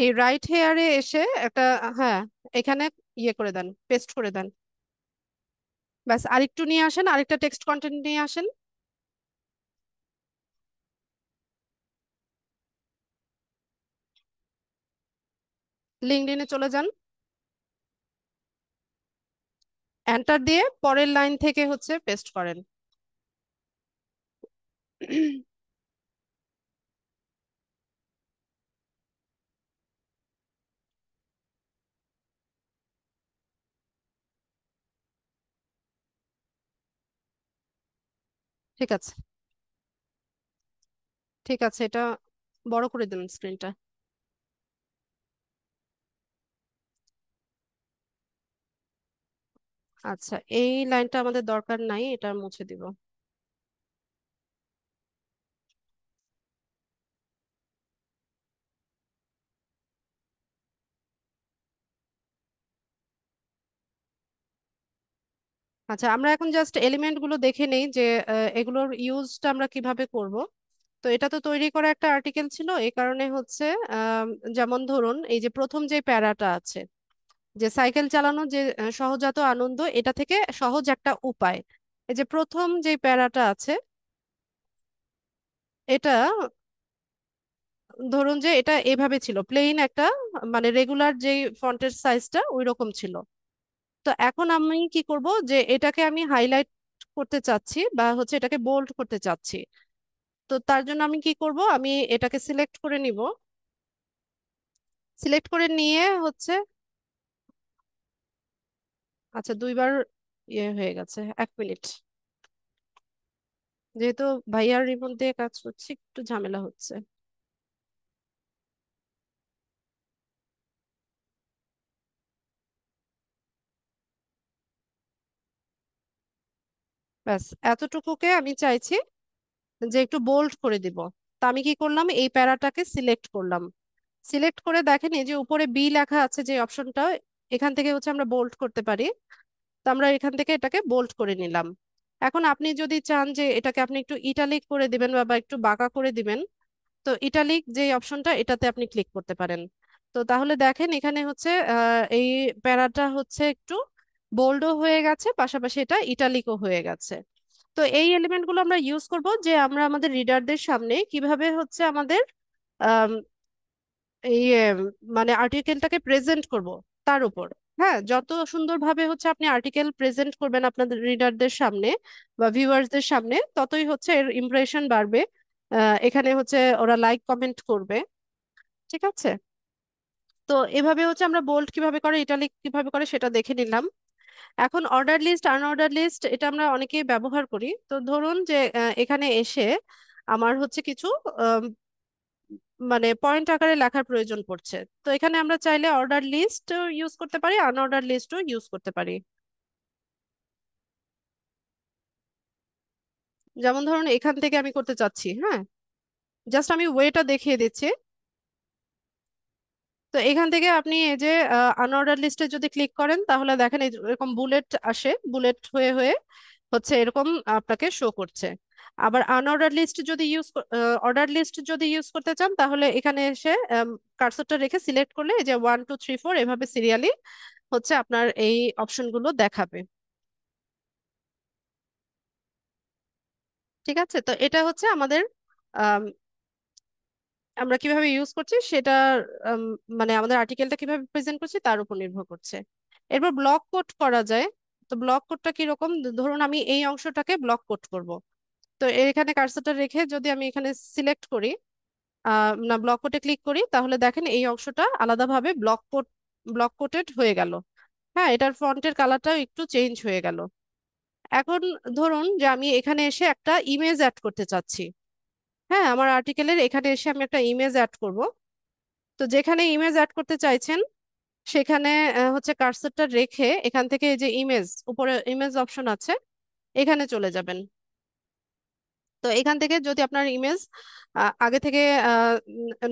এই রাইট হেয়ারে এসে একটা হ্যাঁ এখানে ইয়ে করে দেন পেস্ট করে দেন ব্যাস আরেকটু নিয়ে আসেন আরেকটা টেক্সট কন্টেন্ট নিয়ে আসেন লিঙ্কডিনে চলে যান এন্টার দিয়ে পরের লাইন থেকে হচ্ছে পেস্ট করেন ঠিক আছে ঠিক আছে এটা বড় করে দিন স্ক্রিনটা আচ্ছা এই লাইনটা আমাদের দরকার নাই এটা মুছে দিব আচ্ছা আমরা এখন জাস্ট এলিমেন্ট গুলো দেখে নেই যে এগুলোর ইউজটা আমরা কিভাবে করব তো এটা তো তৈরি করা একটা আর্টিকেল ছিল এই কারণে হচ্ছে যেমন ধরুন এই যে প্রথম যে প্যারাটা আছে যে সাইকেল চালানো যে সহজাত আনন্দ এটা থেকে সহজ একটা উপায় এই যে প্রথম যে প্যারাটা আছে এটা ধরুন যে এটা এভাবে ছিল প্লেন একটা মানে রেগুলার যে ফন্টের সাইজটা ওই রকম ছিল তো এখন আমি কি করব যে এটাকে আমি হাইলাইট করতে চাচ্ছি বা হচ্ছে এটাকে বোল্ড করতে চাচ্ছি তো তার জন্য আমি কি করব আমি এটাকে সিলেক্ট করে নিব সিলেক্ট করে নিয়ে হচ্ছে আচ্ছা দুইবার ইয়ে হয়ে গেছে এক মিনিট যেহেতু ভাইয়ার রিমোট দিয়ে কাজ করছি একটু ঝামেলা হচ্ছে ব্যাস এতটুকুকে আমি চাইছি যে একটু বোল্ড করে দিব তা আমি কি করলাম এই প্যারাটাকে সিলেক্ট করলাম সিলেক্ট করে দেখেন এই যে উপরে বি লেখা আছে যে অপশনটা এখান থেকে হচ্ছে আমরা বোল্ট করতে পারি তো আমরা এখান থেকে এটাকে বোল্ট করে নিলাম এখন আপনি যদি চান যে এটাকে আপনি একটু ইটালিক করে দিবেন বা একটু বাঁকা করে দিবেন তো ইটালিক যে অপশনটা এটাতে আপনি ক্লিক করতে পারেন তো তাহলে দেখেন এখানে হচ্ছে এই প্যারাটা হচ্ছে একটু বোল্ডও হয়ে গেছে পাশাপাশি এটা ইটালিকও হয়ে গেছে তো এই এলিমেন্টগুলো আমরা ইউজ করব যে আমরা আমাদের রিডারদের সামনে কিভাবে হচ্ছে আমাদের এই মানে আর্টিকেলটাকে প্রেজেন্ট করব তার উপর হ্যাঁ যত সুন্দরভাবে হচ্ছে আপনি আর্টিকেল প্রেজেন্ট করবেন আপনাদের রিডারদের সামনে বা ভিউয়ার্সদের সামনে ততই হচ্ছে এর ইমপ্রেশন বাড়বে এখানে হচ্ছে ওরা লাইক কমেন্ট করবে ঠিক আছে তো এভাবে হচ্ছে আমরা বোল্ড কিভাবে করে ইটালিক কিভাবে করে সেটা দেখে নিলাম এখন অর্ডার লিস্ট আনঅর্ডার লিস্ট এটা আমরা অনেকেই ব্যবহার করি তো ধরুন যে এখানে এসে আমার হচ্ছে কিছু মানে পয়েন্ট আকারে লেখার প্রয়োজন পড়ছে তো এখানে আমরা চাইলে অর্ডার লিস্ট ইউজ করতে পারি আনঅর্ডার লিস্টও ইউজ করতে পারি যেমন ধরুন এখান থেকে আমি করতে চাচ্ছি হ্যাঁ জাস্ট আমি ওয়েটা দেখিয়ে দিচ্ছি তো এখান থেকে আপনি এই যে আনঅর্ডার লিস্টে যদি ক্লিক করেন তাহলে দেখেন এরকম বুলেট আসে বুলেট হয়ে হয়ে হচ্ছে এরকম আপনাকে শো করছে আবার আনঅর্ডার লিস্ট যদি ইউজ অর্ডার লিস্ট যদি ইউজ করতে চান তাহলে এখানে এসে কার্সরটা রেখে সিলেক্ট করলে এই যে ওয়ান টু থ্রি ফোর এভাবে সিরিয়ালি হচ্ছে আপনার এই অপশনগুলো দেখাবে ঠিক আছে তো এটা হচ্ছে আমাদের আমরা কিভাবে ইউজ করছি সেটা মানে আমাদের আর্টিকেলটা কিভাবে প্রেজেন্ট করছি তার উপর নির্ভর করছে এরপর ব্লক কোড করা যায় তো ব্লক কোডটা কিরকম ধরুন আমি এই অংশটাকে ব্লক কোড করব তো এখানে কার্সারটা রেখে যদি আমি এখানে সিলেক্ট করি না ব্লক কোটে ক্লিক করি তাহলে দেখেন এই অংশটা আলাদাভাবে ব্লক কোট ব্লক কোটেড হয়ে গেল হ্যাঁ এটার ফন্টের কালারটাও একটু চেঞ্জ হয়ে গেল এখন ধরুন যে আমি এখানে এসে একটা ইমেজ অ্যাড করতে চাচ্ছি হ্যাঁ আমার আর্টিকেলের এখানে এসে আমি একটা ইমেজ অ্যাড করব তো যেখানে ইমেজ অ্যাড করতে চাইছেন সেখানে হচ্ছে কার্সারটা রেখে এখান থেকে যে ইমেজ উপরে ইমেজ অপশন আছে এখানে চলে যাবেন তো এখান থেকে যদি আপনার ইমেজ আগে থেকে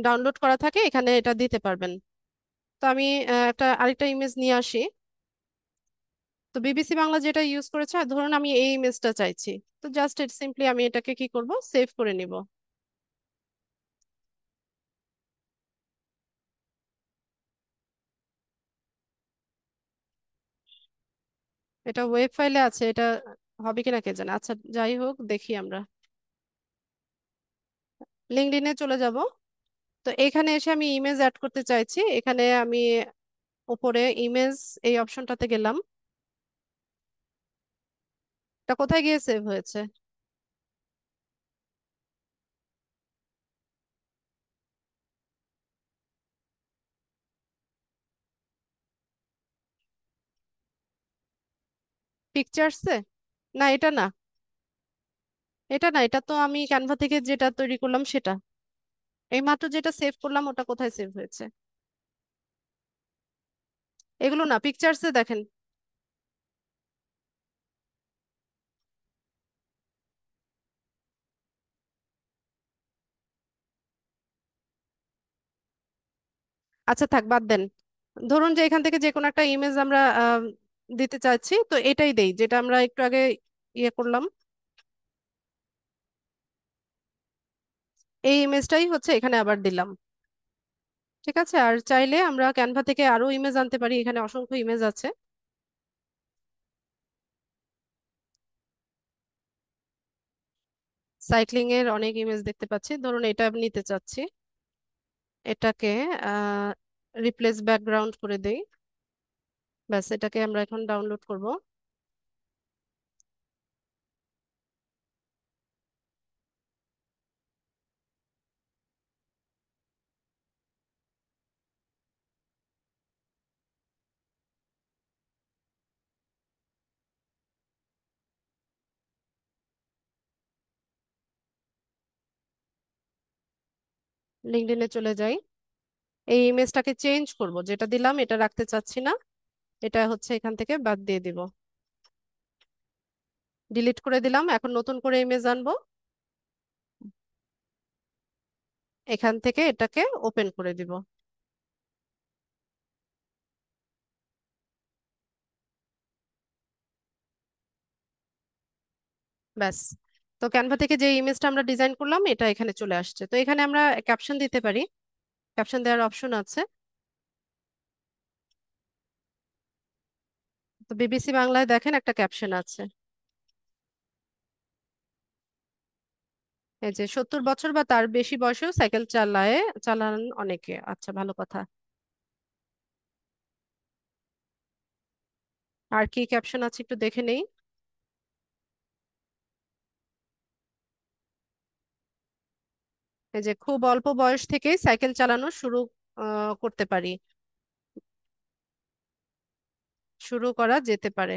ডাউনলোড করা থাকে এখানে এটা দিতে পারবেন তো আমি একটা আরেকটা ইমেজ নিয়ে আসি তো বিবিসি বাংলা যেটা ইউজ করেছে আর ধরুন আমি এই ইমেজটা চাইছি তো জাস্ট এটা সিম্পলি আমি এটাকে কি করব সেভ করে নিব এটা ওয়েব ফাইলে আছে এটা হবে কিনা কে জানে আচ্ছা যাই হোক দেখি আমরা লিঙ্কডিনে চলে যাব তো এখানে এসে আমি ইমেজ অ্যাড করতে চাইছি এখানে আমি উপরে ইমেজ এই অপশনটাতে গেলাম এটা কোথায় গিয়ে সেভ হয়েছে পিকচার্সে না এটা না এটা না এটা তো আমি ক্যানভা থেকে যেটা তৈরি করলাম সেটা এইমাত্র যেটা সেভ করলাম ওটা কোথায় সেভ হয়েছে এগুলো না পিকচার্সে দেখেন আচ্ছা থাক বাদ দেন ধরুন যে এখান থেকে যে কোনো একটা ইমেজ আমরা দিতে চাচ্ছি তো এটাই দেই যেটা আমরা একটু আগে ইয়ে করলাম এই ইমেজটাই হচ্ছে এখানে আবার দিলাম ঠিক আছে আর চাইলে আমরা ক্যানভা থেকে আরো ইমেজ আনতে পারি এখানে অসংখ্য ইমেজ আছে সাইক্লিং এর অনেক ইমেজ দেখতে পাচ্ছি ধরুন এটা আমি নিতে চাচ্ছি এটাকে রিপ্লেস ব্যাকগ্রাউন্ড করে দেই ব্যাস এটাকে আমরা এখন ডাউনলোড করবো লিঙ্কডিনে চলে যাই এই ইমেজটাকে চেঞ্জ করব যেটা দিলাম এটা রাখতে চাচ্ছি না এটা হচ্ছে এখান থেকে বাদ দিয়ে দিব ডিলিট করে দিলাম এখন নতুন করে ইমেজ আনবো এখান থেকে এটাকে ওপেন করে দিব ব্যাস তো ক্যানভা থেকে যে ইমেজটা আমরা ডিজাইন করলাম এটা এখানে চলে আসছে তো এখানে আমরা ক্যাপশন দিতে পারি ক্যাপশন দেওয়ার অপশন আছে তো বিবিসি বাংলায় দেখেন একটা ক্যাপশন আছে এই যে সত্তর বছর বা তার বেশি বয়সেও সাইকেল চালায় চালান অনেকে আচ্ছা ভালো কথা আর কি ক্যাপশন আছে একটু দেখে নেই এই যে খুব অল্প বয়স থেকেই সাইকেল চালানো শুরু করতে পারি শুরু করা যেতে পারে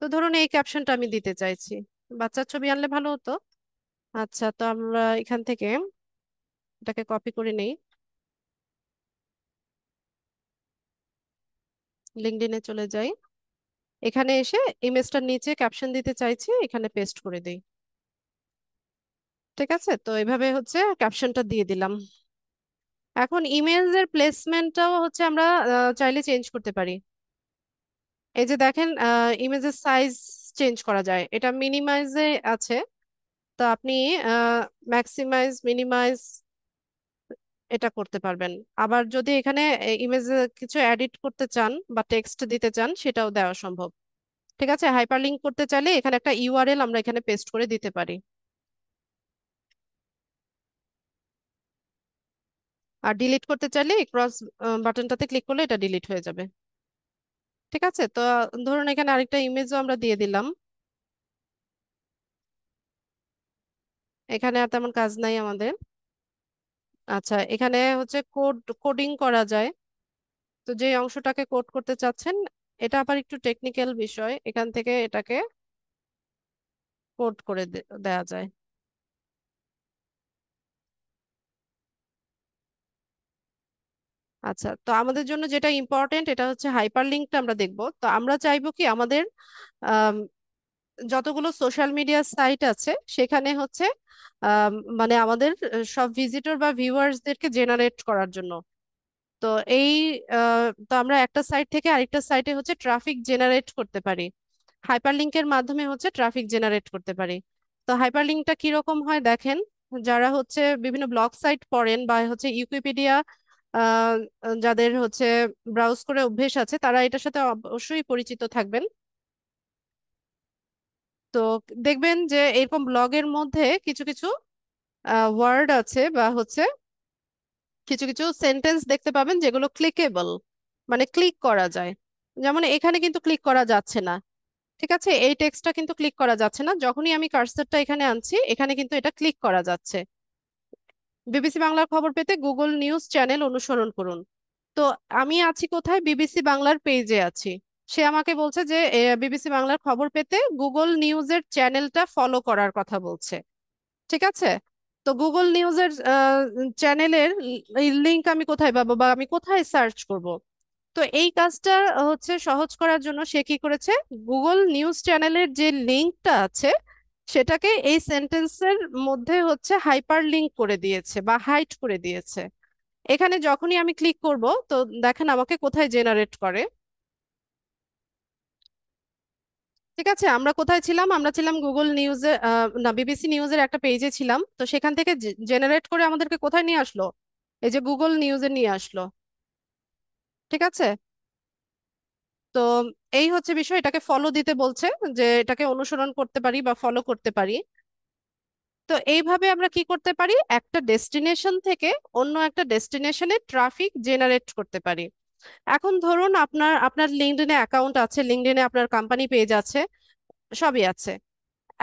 তো ধরুন এই ক্যাপশনটা আমি দিতে চাইছি বাচ্চার ছবি আনলে ভালো হতো আচ্ছা তো আমরা এখান থেকে এটাকে কপি করে নেই লিঙ্কডিনে চলে যাই এখানে এসে ইমেজটার নিচে ক্যাপশন দিতে চাইছি এখানে পেস্ট করে দিই ঠিক আছে তো এভাবে হচ্ছে ক্যাপশনটা দিয়ে দিলাম এখন ইমেজের প্লেসমেন্টটাও হচ্ছে আমরা চাইলে চেঞ্জ করতে পারি এই যে দেখেন ইমেজের সাইজ চেঞ্জ করা যায় এটা মিনিমাইজে আছে তো আপনি ম্যাক্সিমাইজ মিনিমাইজ এটা করতে পারবেন আবার যদি এখানে ইমেজে কিছু এডিট করতে চান বা টেক্সট দিতে চান সেটাও দেওয়া সম্ভব ঠিক আছে হাইপারলিংক করতে চাইলে এখানে একটা ইউআরএল আমরা এখানে পেস্ট করে দিতে পারি আর ডিলিট করতে চাইলে ক্রস বাটনটাতে ক্লিক করলে এটা ডিলিট হয়ে যাবে ঠিক আছে তো ধরুন এখানে আরেকটা ইমেজও আমরা দিয়ে দিলাম এখানে আর তেমন কাজ নাই আমাদের আচ্ছা এখানে হচ্ছে কোড কোডিং করা যায় তো যে অংশটাকে কোড করতে চাচ্ছেন এটা আবার একটু টেকনিক্যাল বিষয় এখান থেকে এটাকে কোড করে দেয়া যায় আচ্ছা তো আমাদের জন্য যেটা ইম্পর্টেন্ট এটা হচ্ছে হাইপারলিঙ্কটা আমরা দেখব তো আমরা চাইবো কি আমাদের যতগুলো সোশ্যাল মিডিয়া সাইট আছে সেখানে হচ্ছে মানে আমাদের সব ভিজিটর বা ভিউয়ার্সদেরকে জেনারেট করার জন্য তো এই তো আমরা একটা সাইট থেকে আরেকটা সাইটে হচ্ছে ট্রাফিক জেনারেট করতে পারি হাইপারলিঙ্কের মাধ্যমে হচ্ছে ট্রাফিক জেনারেট করতে পারি তো হাইপারলিঙ্কটা কিরকম হয় দেখেন যারা হচ্ছে বিভিন্ন ব্লগ সাইট পড়েন বা হচ্ছে ইউকিপিডিয়া যাদের হচ্ছে ব্রাউজ করে অভ্যেস আছে তারা এটার সাথে অবশ্যই পরিচিত থাকবেন তো দেখবেন যে এরকম ব্লগের মধ্যে কিছু কিছু ওয়ার্ড আছে বা হচ্ছে কিছু কিছু সেন্টেন্স দেখতে পাবেন যেগুলো ক্লিকেবল মানে ক্লিক করা যায় যেমন এখানে কিন্তু ক্লিক করা যাচ্ছে না ঠিক আছে এই টেক্সটটা কিন্তু ক্লিক করা যাচ্ছে না যখনই আমি কার্সারটা এখানে আনছি এখানে কিন্তু এটা ক্লিক করা যাচ্ছে বিবিসি বাংলার খবর পেতে গুগল নিউজ চ্যানেল অনুসরণ করুন তো আমি আছি কোথায় বিবিসি বাংলার পেজে আছি সে আমাকে বলছে যে বিবিসি বাংলার খবর পেতে গুগল নিউজের চ্যানেলটা ফলো করার কথা বলছে ঠিক আছে তো গুগল নিউজের চ্যানেলের লিঙ্ক আমি কোথায় পাবো বা আমি কোথায় সার্চ করব তো এই কাজটা হচ্ছে সহজ করার জন্য সে কি করেছে গুগল নিউজ চ্যানেলের যে লিঙ্কটা আছে সেটাকে এই সেন্টেন্সের মধ্যে হচ্ছে হাইপার লিঙ্ক করে দিয়েছে বা হাইট করে দিয়েছে এখানে যখনই আমি ক্লিক করব তো দেখেন আমাকে কোথায় জেনারেট করে ঠিক আছে আমরা কোথায় ছিলাম আমরা ছিলাম গুগল নিউজে না বিবিসি নিউজের একটা পেজে ছিলাম তো সেখান থেকে জেনারেট করে আমাদেরকে কোথায় নিয়ে আসলো এই যে গুগল নিউজে নিয়ে আসলো ঠিক আছে তো এই হচ্ছে বিষয় এটাকে ফলো দিতে বলছে যে এটাকে অনুসরণ করতে পারি বা ফলো করতে পারি তো এইভাবে আমরা কি করতে পারি একটা ডেস্টিনেশন থেকে অন্য একটা ডেস্টিনেশনে ট্রাফিক জেনারেট করতে পারি এখন ধরুন আপনার আপনার লিঙ্কডিনে অ্যাকাউন্ট আছে লিঙ্কডিনে আপনার কোম্পানি পেজ আছে সবই আছে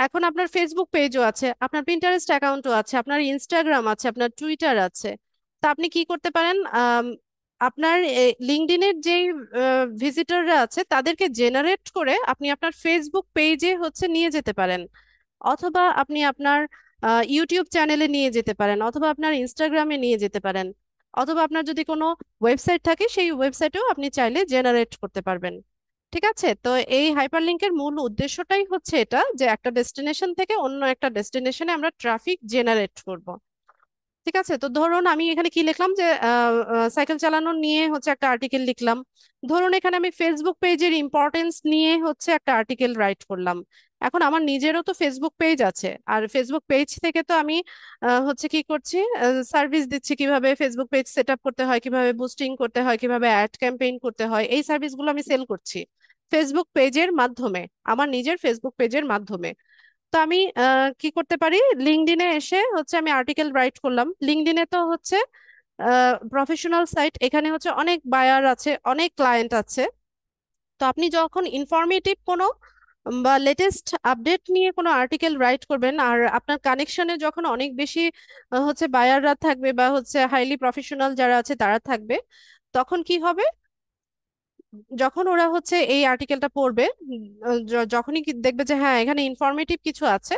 এখন আপনার ফেসবুক পেজও আছে আপনার পিন্টারেস্ট অ্যাকাউন্টও আছে আপনার ইনস্টাগ্রাম আছে আপনার টুইটার আছে তা আপনি কি করতে পারেন আপনার লিঙ্কডিনের যে ভিজিটররা আছে তাদেরকে জেনারেট করে আপনি আপনার ফেসবুক পেজে হচ্ছে নিয়ে যেতে পারেন অথবা আপনি আপনার ইউটিউব চ্যানেলে নিয়ে যেতে পারেন অথবা আপনার ইনস্টাগ্রামে নিয়ে যেতে পারেন অথবা আপনার যদি কোনো ওয়েবসাইট থাকে সেই ওয়েবসাইটেও আপনি চাইলে জেনারেট করতে পারবেন ঠিক আছে তো এই লিঙ্কের মূল উদ্দেশ্যটাই হচ্ছে এটা যে একটা ডেস্টিনেশন থেকে অন্য একটা ডেস্টিনেশনে আমরা ট্রাফিক জেনারেট করব ঠিক আছে তো ধরুন আমি এখানে কি লিখলাম যে সাইকেল চালানো নিয়ে হচ্ছে একটা আর্টিকেল লিখলাম ধরুন এখানে আমি ফেসবুক পেজের ইম্পর্টেন্স নিয়ে হচ্ছে একটা আর্টিকেল রাইট করলাম এখন আমার নিজেরও তো ফেসবুক পেজ আছে আর ফেসবুক পেজ থেকে তো আমি হচ্ছে কি করছি সার্ভিস দিচ্ছি কিভাবে ফেসবুক পেজ সেট আপ করতে হয় কিভাবে বুস্টিং করতে হয় কিভাবে অ্যাড ক্যাম্পেইন করতে হয় এই সার্ভিসগুলো আমি সেল করছি ফেসবুক পেজের মাধ্যমে আমার নিজের ফেসবুক পেজের মাধ্যমে তো আমি কি করতে পারি লিঙ্কডিনে এসে হচ্ছে আমি আর্টিকেল রাইট করলাম লিঙ্কডিনে তো হচ্ছে প্রফেশনাল সাইট এখানে হচ্ছে অনেক বায়ার আছে অনেক ক্লায়েন্ট আছে তো আপনি যখন ইনফরমেটিভ কোনো বা লেটেস্ট আপডেট নিয়ে কোনো আর্টিকেল রাইট করবেন আর আপনার কানেকশনে যখন অনেক বেশি হচ্ছে বায়াররা থাকবে বা হচ্ছে হাইলি প্রফেশনাল যারা আছে তারা থাকবে তখন কি হবে যখন ওরা হচ্ছে এই আর্টিকেলটা পড়বে যখনই দেখবে যে হ্যাঁ এখানে ইনফরমেটিভ কিছু আছে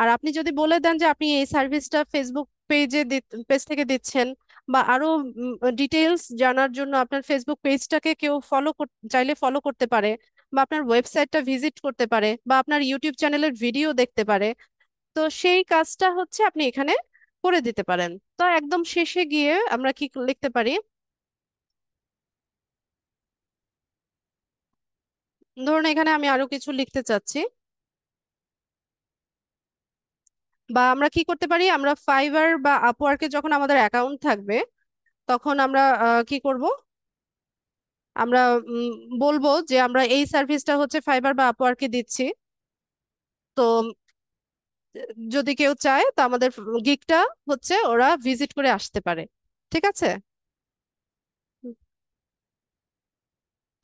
আর আপনি যদি বলে দেন যে আপনি এই সার্ভিসটা ফেসবুক পেজে পেজ থেকে দিচ্ছেন বা আরো ডিটেলস জানার জন্য আপনার ফেসবুক পেজটাকে কেউ ফলো চাইলে ফলো করতে পারে বা আপনার ওয়েবসাইটটা ভিজিট করতে পারে বা আপনার ইউটিউব চ্যানেলের ভিডিও দেখতে পারে তো সেই কাজটা হচ্ছে আপনি এখানে করে দিতে পারেন তো একদম শেষে গিয়ে আমরা কি লিখতে পারি ধরুন এখানে আমি আরো কিছু লিখতে চাচ্ছি বা আমরা কি করতে পারি আমরা ফাইবার বা আপওয়ার্কে যখন আমাদের অ্যাকাউন্ট থাকবে তখন আমরা কি করব আমরা বলবো যে আমরা এই সার্ভিসটা হচ্ছে ফাইবার বা আপওয়ার্কে দিচ্ছি তো যদি কেউ চায় তো আমাদের গিকটা হচ্ছে ওরা ভিজিট করে আসতে পারে ঠিক আছে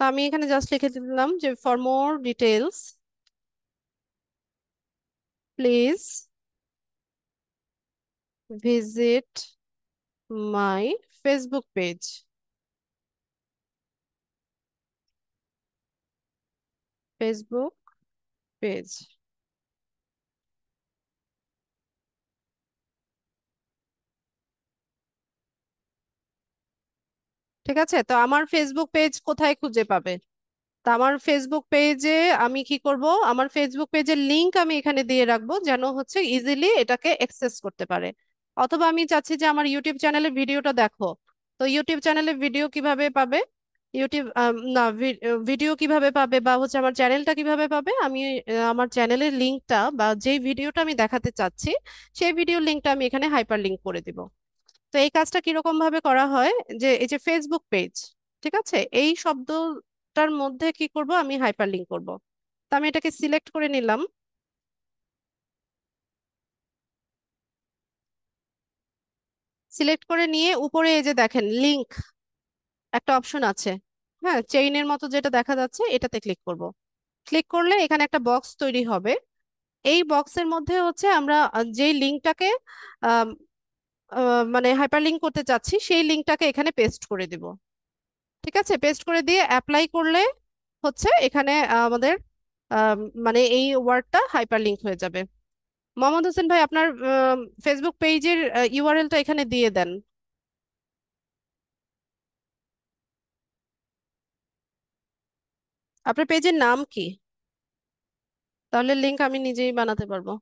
আমি এখানে জাস্ট লিখে দিলাম যে for more details please visit my Facebook page Facebook page ঠিক আছে তো আমার ফেসবুক পেজ কোথায় খুঁজে পাবে তো আমার ফেসবুক পেজে আমি কি করব আমার ফেসবুক পেজের লিংক আমি এখানে দিয়ে রাখবো যেন হচ্ছে ইজিলি এটাকে অ্যাক্সেস করতে পারে অথবা আমি চাচ্ছি যে আমার ইউটিউব চ্যানেলের ভিডিওটা দেখো তো ইউটিউব চ্যানেলে ভিডিও কিভাবে পাবে ইউটিউব না ভিডিও কিভাবে পাবে বা হচ্ছে আমার চ্যানেলটা কিভাবে পাবে আমি আমার চ্যানেলের লিঙ্কটা বা যেই ভিডিওটা আমি দেখাতে চাচ্ছি সেই ভিডিও লিঙ্কটা আমি এখানে হাইপার লিঙ্ক করে দিব তো এই কাজটা কিরকম ভাবে করা হয় যে এই যে ফেসবুক পেজ ঠিক আছে এই শব্দটার মধ্যে কি করব আমি হাইপারলিংক করব তো আমি এটাকে সিলেক্ট করে নিলাম সিলেক্ট করে নিয়ে উপরে এই যে দেখেন লিংক একটা অপশন আছে হ্যাঁ চেইনের মতো যেটা দেখা যাচ্ছে এটাতে ক্লিক করব ক্লিক করলে এখানে একটা বক্স তৈরি হবে এই বক্সের মধ্যে হচ্ছে আমরা যেই লিঙ্কটাকে মানে লিঙ্ক করতে চাচ্ছি সেই লিঙ্কটাকে এখানে পেস্ট করে দিব ঠিক আছে পেস্ট করে দিয়ে অ্যাপ্লাই করলে হচ্ছে এখানে আমাদের মানে এই ওয়ার্ডটা লিঙ্ক হয়ে যাবে মোহাম্মদ হোসেন ভাই আপনার ফেসবুক পেজের ইউআরএলটা এখানে দিয়ে দেন আপনার পেজের নাম কি তাহলে লিঙ্ক আমি নিজেই বানাতে পারবো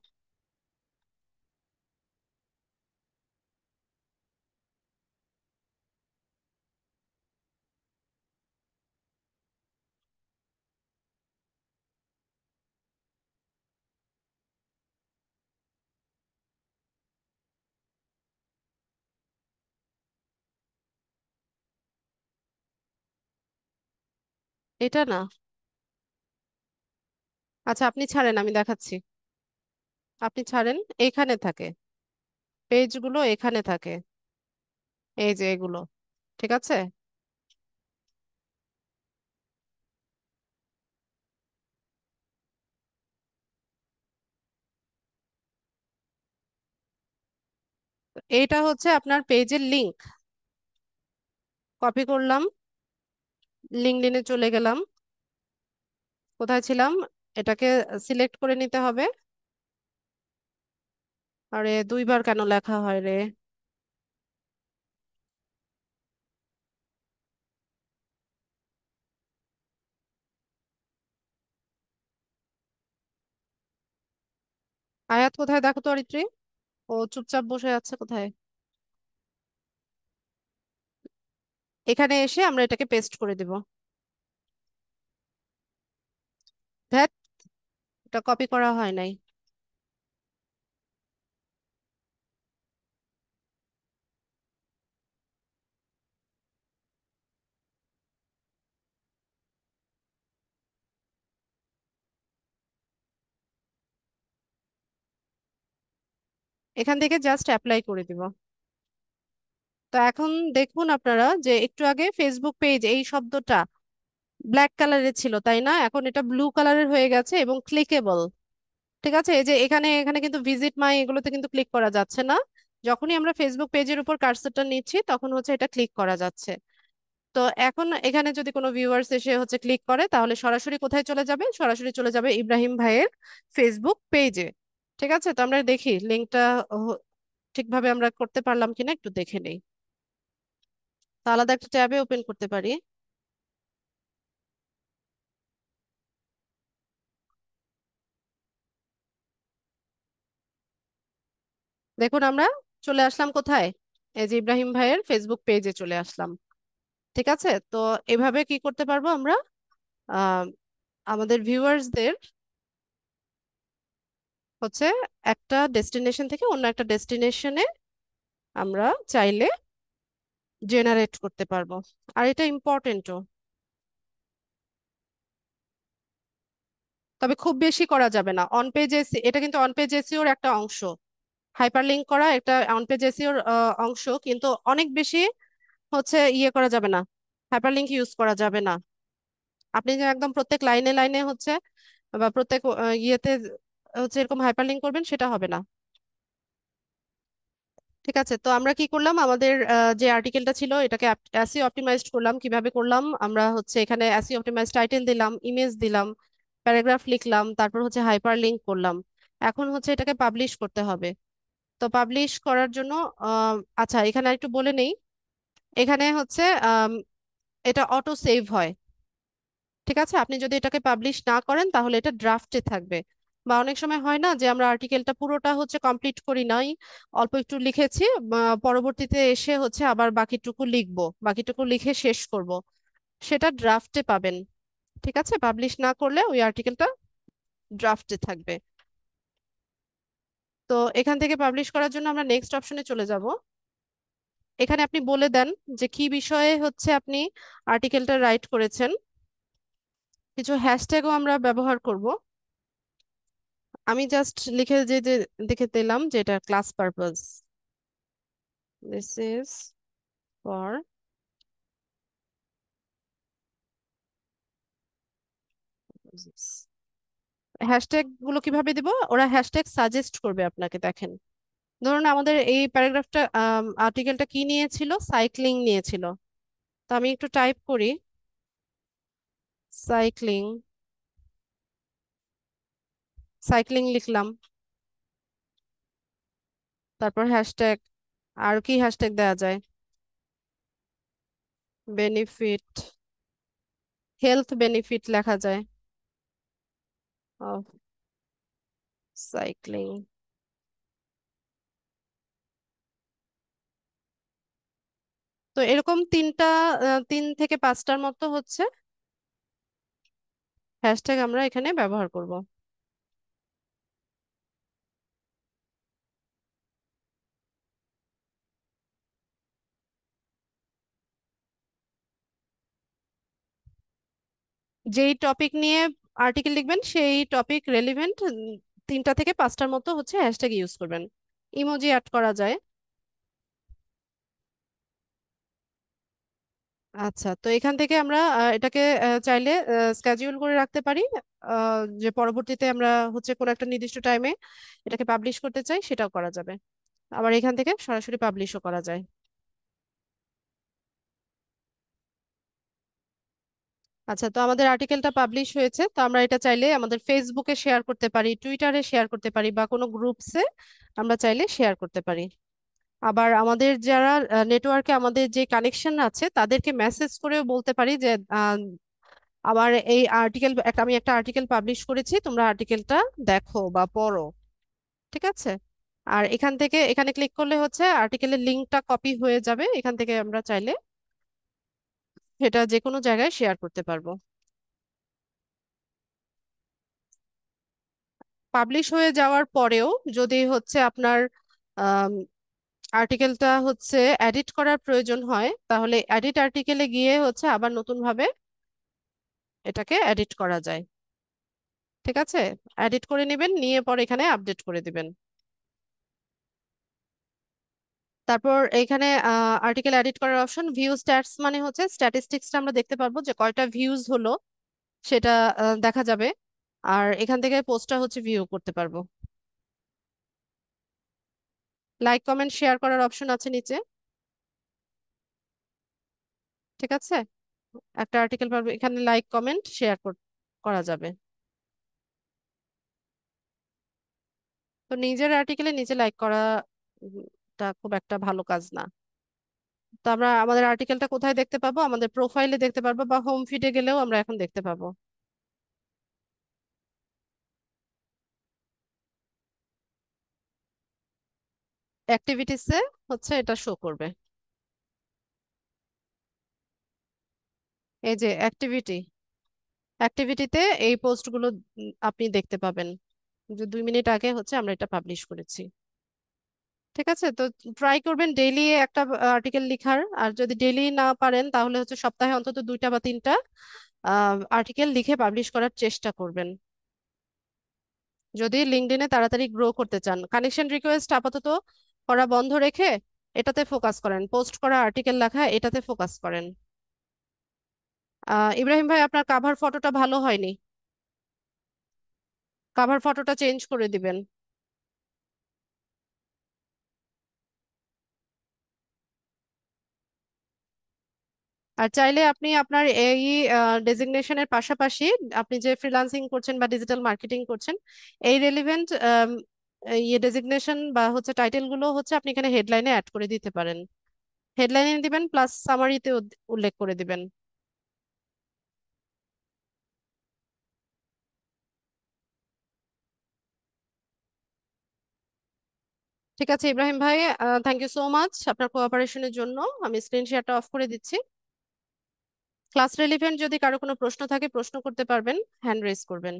এটা না আচ্ছা আপনি ছাড়েন আমি দেখাচ্ছি আপনি ছাড়েন এখানে থাকে পেজগুলো এখানে থাকে এই যে এগুলো ঠিক আছে এটা হচ্ছে আপনার পেজের লিংক কপি করলাম লিঙ্কডিনে চলে গেলাম কোথায় ছিলাম এটাকে সিলেক্ট করে নিতে হবে আরে দুইবার কেন লেখা হয় রে আয়াত কোথায় দেখো তো অরিত্রী ও চুপচাপ বসে আছে কোথায় এখানে এসে আমরা এটাকে পেস্ট করে দেব ধ্যাত এটা কপি করা হয় নাই এখান থেকে জাস্ট অ্যাপ্লাই করে দিব তো এখন দেখুন আপনারা যে একটু আগে ফেসবুক পেজ এই শব্দটা ব্ল্যাক কালারের ছিল তাই না এখন এটা ব্লু কালারের হয়ে গেছে এবং ক্লিকেবল ঠিক আছে এই যে এখানে এখানে কিন্তু ভিজিট মাই এগুলোতে কিন্তু ক্লিক করা যাচ্ছে না যখনই আমরা ফেসবুক পেজের উপর কার্সারটা নিচ্ছি তখন হচ্ছে এটা ক্লিক করা যাচ্ছে তো এখন এখানে যদি কোনো ভিউয়ার্স এসে হচ্ছে ক্লিক করে তাহলে সরাসরি কোথায় চলে যাবে সরাসরি চলে যাবে ইব্রাহিম ভাইয়ের ফেসবুক পেজে ঠিক আছে তো আমরা দেখি লিঙ্কটা ঠিকভাবে আমরা করতে পারলাম কিনা একটু দেখে নেই আলাদা একটা ট্যাবে ওপেন করতে পারি দেখুন আমরা চলে আসলাম কোথায় এই যে ইব্রাহিম ভাইয়ের ফেসবুক পেজে চলে আসলাম ঠিক আছে তো এভাবে কি করতে পারবো আমরা আমাদের ভিউয়ার্সদের হচ্ছে একটা ডেস্টিনেশন থেকে অন্য একটা ডেস্টিনেশনে আমরা চাইলে জেনারেট করতে পারবো আর এটা ইম্পর্টেন্টও তবে খুব বেশি করা যাবে না অন পেজ এসি এটা কিন্তু অন পেজ এসিওর একটা অংশ হাইপারলিঙ্ক করা একটা অন পেজ এসিওর অংশ কিন্তু অনেক বেশি হচ্ছে ইয়ে করা যাবে না লিঙ্ক ইউজ করা যাবে না আপনি যে একদম প্রত্যেক লাইনে লাইনে হচ্ছে বা প্রত্যেক ইয়েতে হচ্ছে এরকম লিঙ্ক করবেন সেটা হবে না ঠিক আছে তো আমরা কি করলাম আমাদের যে আর্টিকেলটা ছিল এটাকে অ্যাসি অপটিমাইজড করলাম কিভাবে করলাম আমরা হচ্ছে এখানে অ্যাসি অপটিমাইজড টাইটেল দিলাম ইমেজ দিলাম প্যারাগ্রাফ লিখলাম তারপর হচ্ছে হাইপার লিঙ্ক করলাম এখন হচ্ছে এটাকে পাবলিশ করতে হবে তো পাবলিশ করার জন্য আচ্ছা এখানে একটু বলে নেই এখানে হচ্ছে এটা অটো সেভ হয় ঠিক আছে আপনি যদি এটাকে পাবলিশ না করেন তাহলে এটা ড্রাফটে থাকবে বা অনেক সময় হয় না যে আমরা আর্টিকেলটা পুরোটা হচ্ছে কমপ্লিট করি নাই অল্প একটু লিখেছি পরবর্তীতে এসে হচ্ছে আবার বাকিটুকু লিখবো বাকিটুকু লিখে শেষ করব সেটা ড্রাফটে পাবেন ঠিক আছে পাবলিশ না করলে ওই আর্টিকেলটা ড্রাফটে থাকবে তো এখান থেকে পাবলিশ করার জন্য আমরা নেক্সট অপশনে চলে যাব এখানে আপনি বলে দেন যে কি বিষয়ে হচ্ছে আপনি আর্টিকেলটা রাইট করেছেন কিছু হ্যাশট্যাগও আমরা ব্যবহার করবো আমি জাস্ট লিখে যে দেখে দিলাম যে এটা class purpose this is for hashtag গুলো কিভাবে দেব ওরা হ্যাশট্যাগ সাজেস্ট করবে আপনাকে দেখেন ধরুন আমাদের এই প্যারাগ্রাফটা আর্টিকেলটা কি নিয়েছিল সাইক্লিং নিয়েছিল তো আমি একটু টাইপ করি সাইক্লিং সাইক্লিং লিখলাম তারপর হ্যাশট্যাগ আর কি হ্যাশট্যাগ দেয়া যায় বেনিফিট হেলথ বেনিফিট লেখা যায় সাইক্লিং oh, তো এরকম তিনটা তিন থেকে পাঁচটার মতো হচ্ছে হ্যাশট্যাগ আমরা এখানে ব্যবহার করব যেই টপিক নিয়ে আর্টিকেল লিখবেন সেই টপিক রেলিভেন্ট তিনটা থেকে পাঁচটার মতো হচ্ছে হ্যাশট্যাগ ইউজ করবেন ইমোজি অ্যাড করা যায় আচ্ছা তো এখান থেকে আমরা এটাকে চাইলে স্ক্যাজুয়াল করে রাখতে পারি যে পরবর্তীতে আমরা হচ্ছে কোনো একটা নির্দিষ্ট টাইমে এটাকে পাবলিশ করতে চাই সেটাও করা যাবে আবার এখান থেকে সরাসরি পাবলিশও করা যায় আচ্ছা তো আমাদের আর্টিকেলটা পাবলিশ হয়েছে তো আমরা এটা চাইলে আমাদের ফেসবুকে শেয়ার করতে পারি টুইটারে শেয়ার করতে পারি বা কোনো গ্রুপসে আমরা চাইলে শেয়ার করতে পারি আবার আমাদের যারা নেটওয়ার্কে আমাদের যে কানেকশন আছে তাদেরকে মেসেজ করেও বলতে পারি যে আমার এই আর্টিকেল একটা আমি একটা আর্টিকেল পাবলিশ করেছি তোমরা আর্টিকেলটা দেখো বা পড়ো ঠিক আছে আর এখান থেকে এখানে ক্লিক করলে হচ্ছে আর্টিকেলের লিঙ্কটা কপি হয়ে যাবে এখান থেকে আমরা চাইলে সেটা যে কোনো জায়গায় শেয়ার করতে পারবো পাবলিশ হয়ে যাওয়ার পরেও যদি হচ্ছে আপনার আর্টিকেলটা হচ্ছে এডিট করার প্রয়োজন হয় তাহলে এডিট আর্টিকেলে গিয়ে হচ্ছে আবার নতুনভাবে এটাকে এডিট করা যায় ঠিক আছে এডিট করে নেবেন নিয়ে পর এখানে আপডেট করে দিবেন তারপর এখানে আর্টিকেল এডিট করার অপশন ভিউ স্ট্যাটস মানে হচ্ছে স্ট্যাটিস্টিক্সটা আমরা দেখতে পারবো যে কয়টা ভিউজ হলো সেটা দেখা যাবে আর এখান থেকে পোস্টটা হচ্ছে ভিউ করতে পারবো লাইক কমেন্ট শেয়ার করার অপশন আছে নিচে ঠিক আছে একটা আর্টিকেল পাবো এখানে লাইক কমেন্ট শেয়ার করা যাবে তো নিজের আর্টিকেলে নিজে লাইক করা এটা খুব একটা ভালো কাজ না তো আমরা আমাদের আর্টিকেলটা কোথায় দেখতে পাবো আমাদের প্রোফাইলে দেখতে পারবো বা হোম ফিডে গেলেও আমরা এখন দেখতে পাবো অ্যাক্টিভিটিসে হচ্ছে এটা শো করবে এই যে অ্যাক্টিভিটি অ্যাক্টিভিটিতে এই পোস্টগুলো আপনি দেখতে পাবেন যে দুই মিনিট আগে হচ্ছে আমরা এটা পাবলিশ করেছি ঠিক আছে তো ট্রাই করবেন ডেইলি একটা আর্টিকেল লিখার আর যদি ডেইলি না পারেন তাহলে হচ্ছে সপ্তাহে অন্তত দুইটা বা তিনটা আর্টিকেল লিখে পাবলিশ করার চেষ্টা করবেন যদি লিঙ্কডিনে তাড়াতাড়ি গ্রো করতে চান কানেকশন রিকোয়েস্ট আপাতত করা বন্ধ রেখে এটাতে ফোকাস করেন পোস্ট করা আর্টিকেল লেখা এটাতে ফোকাস করেন ইব্রাহিম ভাই আপনার কাভার ফটোটা ভালো হয়নি কাভার ফটোটা চেঞ্জ করে দিবেন আর চাইলে আপনি আপনার এই ডেজিগনেশনের পাশাপাশি আপনি যে ফ্রিলান্সিং করছেন বা ডিজিটাল মার্কেটিং করছেন এই রেলিভেন্ট ইয়ে ডেজিগনেশন বা হচ্ছে টাইটেলগুলো হচ্ছে আপনি এখানে হেডলাইনে অ্যাড করে দিতে পারেন হেডলাইনে দিবেন প্লাস সামারিতে উল্লেখ করে দিবেন ঠিক আছে ইব্রাহিম ভাই থ্যাংক ইউ সো মাচ আপনার কোঅপারেশনের জন্য আমি স্ক্রিন শেয়ারটা অফ করে দিচ্ছি ক্লাস রেলিভেন্ট যদি কারো কোনো প্রশ্ন থাকে প্রশ্ন করতে পারবেন হ্যান্ড রেজ করবেন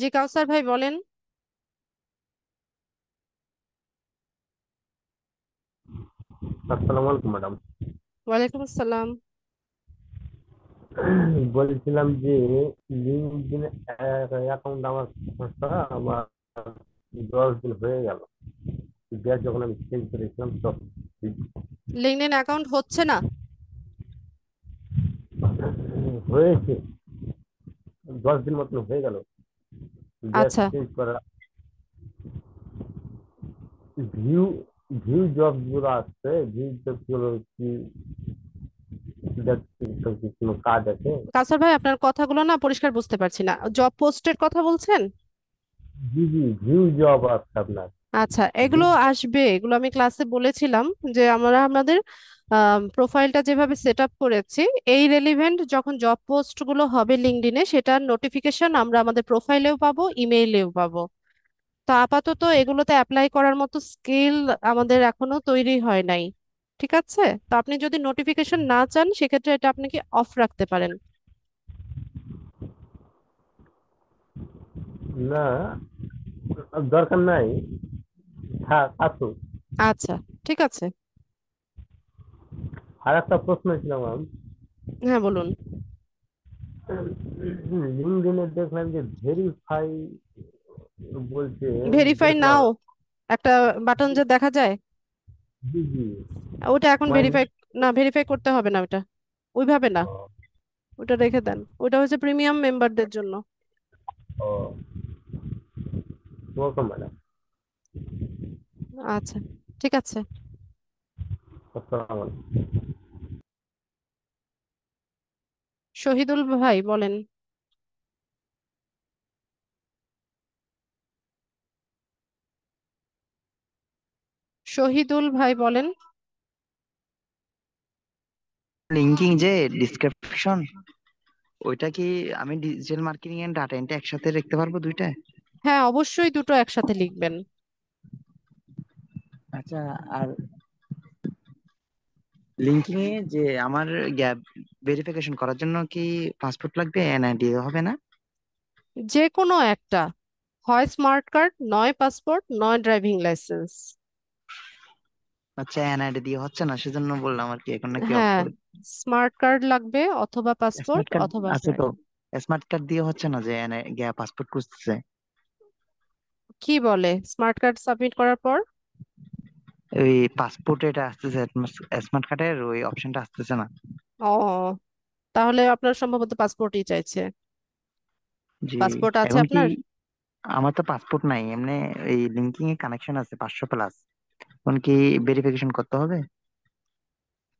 জি কাউসার ভাই বলেন আসসালামু আলাইকুম ম্যাডাম ওয়ালাইকুম আসসালাম বলছিলাম যে লিঙ্কডিন অ্যাকাউন্ট আমার আমার দশ দিন হয়ে গেল যখন আমি চেঞ্জ করেছিলাম তখন অ্যাকাউন্ট হচ্ছে না হয়েছে দশ দিন মতন হয়ে গেল আচ্ছা ভিউ ভিউ জবগুলো আছে ভিউ জবগুলো কি কোনো কাজ আছে কাসার ভাই আপনার কথাগুলো না পরিষ্কার বুঝতে পারছি না জব পোস্টের কথা বলছেন জি জি ভিউ জব আছে আপনার আচ্ছা এগুলো আসবে এগুলো আমি ক্লাসে বলেছিলাম যে আমরা আমাদের প্রোফাইলটা যেভাবে সেট আপ করেছি এই রেলিভেন্ট যখন জব পোস্টগুলো হবে লিঙ্কডিনে সেটার নোটিফিকেশন আমরা আমাদের প্রোফাইলেও পাবো ইমেইলেও পাবো তো আপাতত এগুলোতে অ্যাপ্লাই করার মতো স্কিল আমাদের এখনো তৈরি হয় নাই ঠিক আছে তো আপনি যদি নোটিফিকেশন না চান সেক্ষেত্রে এটা আপনি কি অফ রাখতে পারেন না দরকার নাই আসুক আচ্ছা ঠিক আছে আর একটা প্রশ্ন ছিল ম্যাম হ্যাঁ বলুন লিঙ্কডিনে দেখলাম যে ভেরিফাই বলছে ভেরিফাই নাও একটা বাটন যে দেখা যায় ওটা এখন ভেরিফাই না ভেরিফাই করতে হবে না ওটা ওইভাবে না ওটা রেখে দেন ওটা হচ্ছে প্রিমিয়াম মেম্বারদের জন্য ও ম্যাডাম আচ্ছা ঠিক আছে আসসালামু আলাইকুম শহীদুল ভাই বলেন শহীদুল ভাই বলেন লিঙ্কিং যে ডিসক্রিপশন ওইটা কি আমি digital marketing and data entry একসাথে লিখতে পারবো দুইটা হ্যাঁ অবশ্যই দুটো একসাথে লিখবেন আচ্ছা আর লিঙ্কিং এ যে আমার গ্যাপ ভেরিফিকেশন করার জন্য কি পাসপোর্ট লাগবে এনআইডি হবে না যে কোনো একটা হয় স্মার্ট কার্ড নয় পাসপোর্ট নয় ড্রাইভিং লাইসেন্স আচ্ছা এনআইডি দিয়ে হচ্ছে না সেজন্য বললাম আর কি এখন নাকি হ্যাঁ স্মার্ট কার্ড লাগবে অথবা পাসপোর্ট অথবা আছে তো স্মার্ট কার্ড দিয়ে হচ্ছে না যে গিয়া পাসপোর্ট খুঁজতেছে কি বলে স্মার্ট কার্ড সাবমিট করার পর ওই পাসপোর্ট এটা আসতেছে স্মার্ট কার্ডের ওই অপশনটা আসতেছে না ও তাহলে আপনার সম্ভবত পাসপোর্টই চাইছে জি পাসপোর্ট আছে এখন কি আপনার আমার তো পাসপোর্ট নাই এমনি এই লিঙ্কিং এ কানেকশন আছে পাঁচশো প্লাস তখন কি ভেরিফিকেশন করতে হবে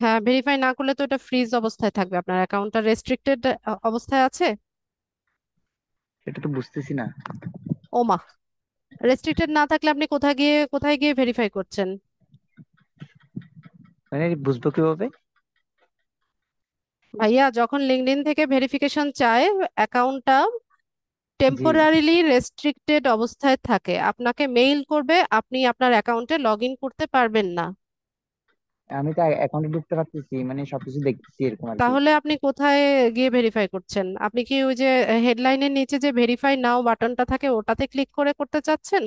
হ্যাঁ ভেরিফাই না করলে তো এটা ফ্রিজ অবস্থায় থাকবে আপনার অ্যাকাউন্টটা রেস্ট্রিক্টেড অবস্থায় আছে এটা তো বুঝতেছি না ওমা রেস্ট্রিক্টেড না থাকলে আপনি কোথায় গিয়ে কোথায় গিয়ে ভেরিফাই করছেন মানে বুঝবো কিভাবে ভাইয়া যখন লিঙ্কডইন থেকে ভেরিফিকেশন চায় অ্যাকাউন্টটা টেম্পোরারিলি রেস্ট্রিক্টেড অবস্থায় থাকে আপনাকে মেইল করবে আপনি আপনার অ্যাকাউন্টে লগ ইন করতে পারবেন না আমি তো অ্যাকাউন্টে ঢুকতে পারতেছি মানে সবকিছু দেখতেছি এরকম আর কি তাহলে আপনি কোথায় গিয়ে ভেরিফাই করছেন আপনি কি ওই যে হেডলাইনের নিচে যে ভেরিফাই নাও বাটনটা থাকে ওটাতে ক্লিক করে করতে চাচ্ছেন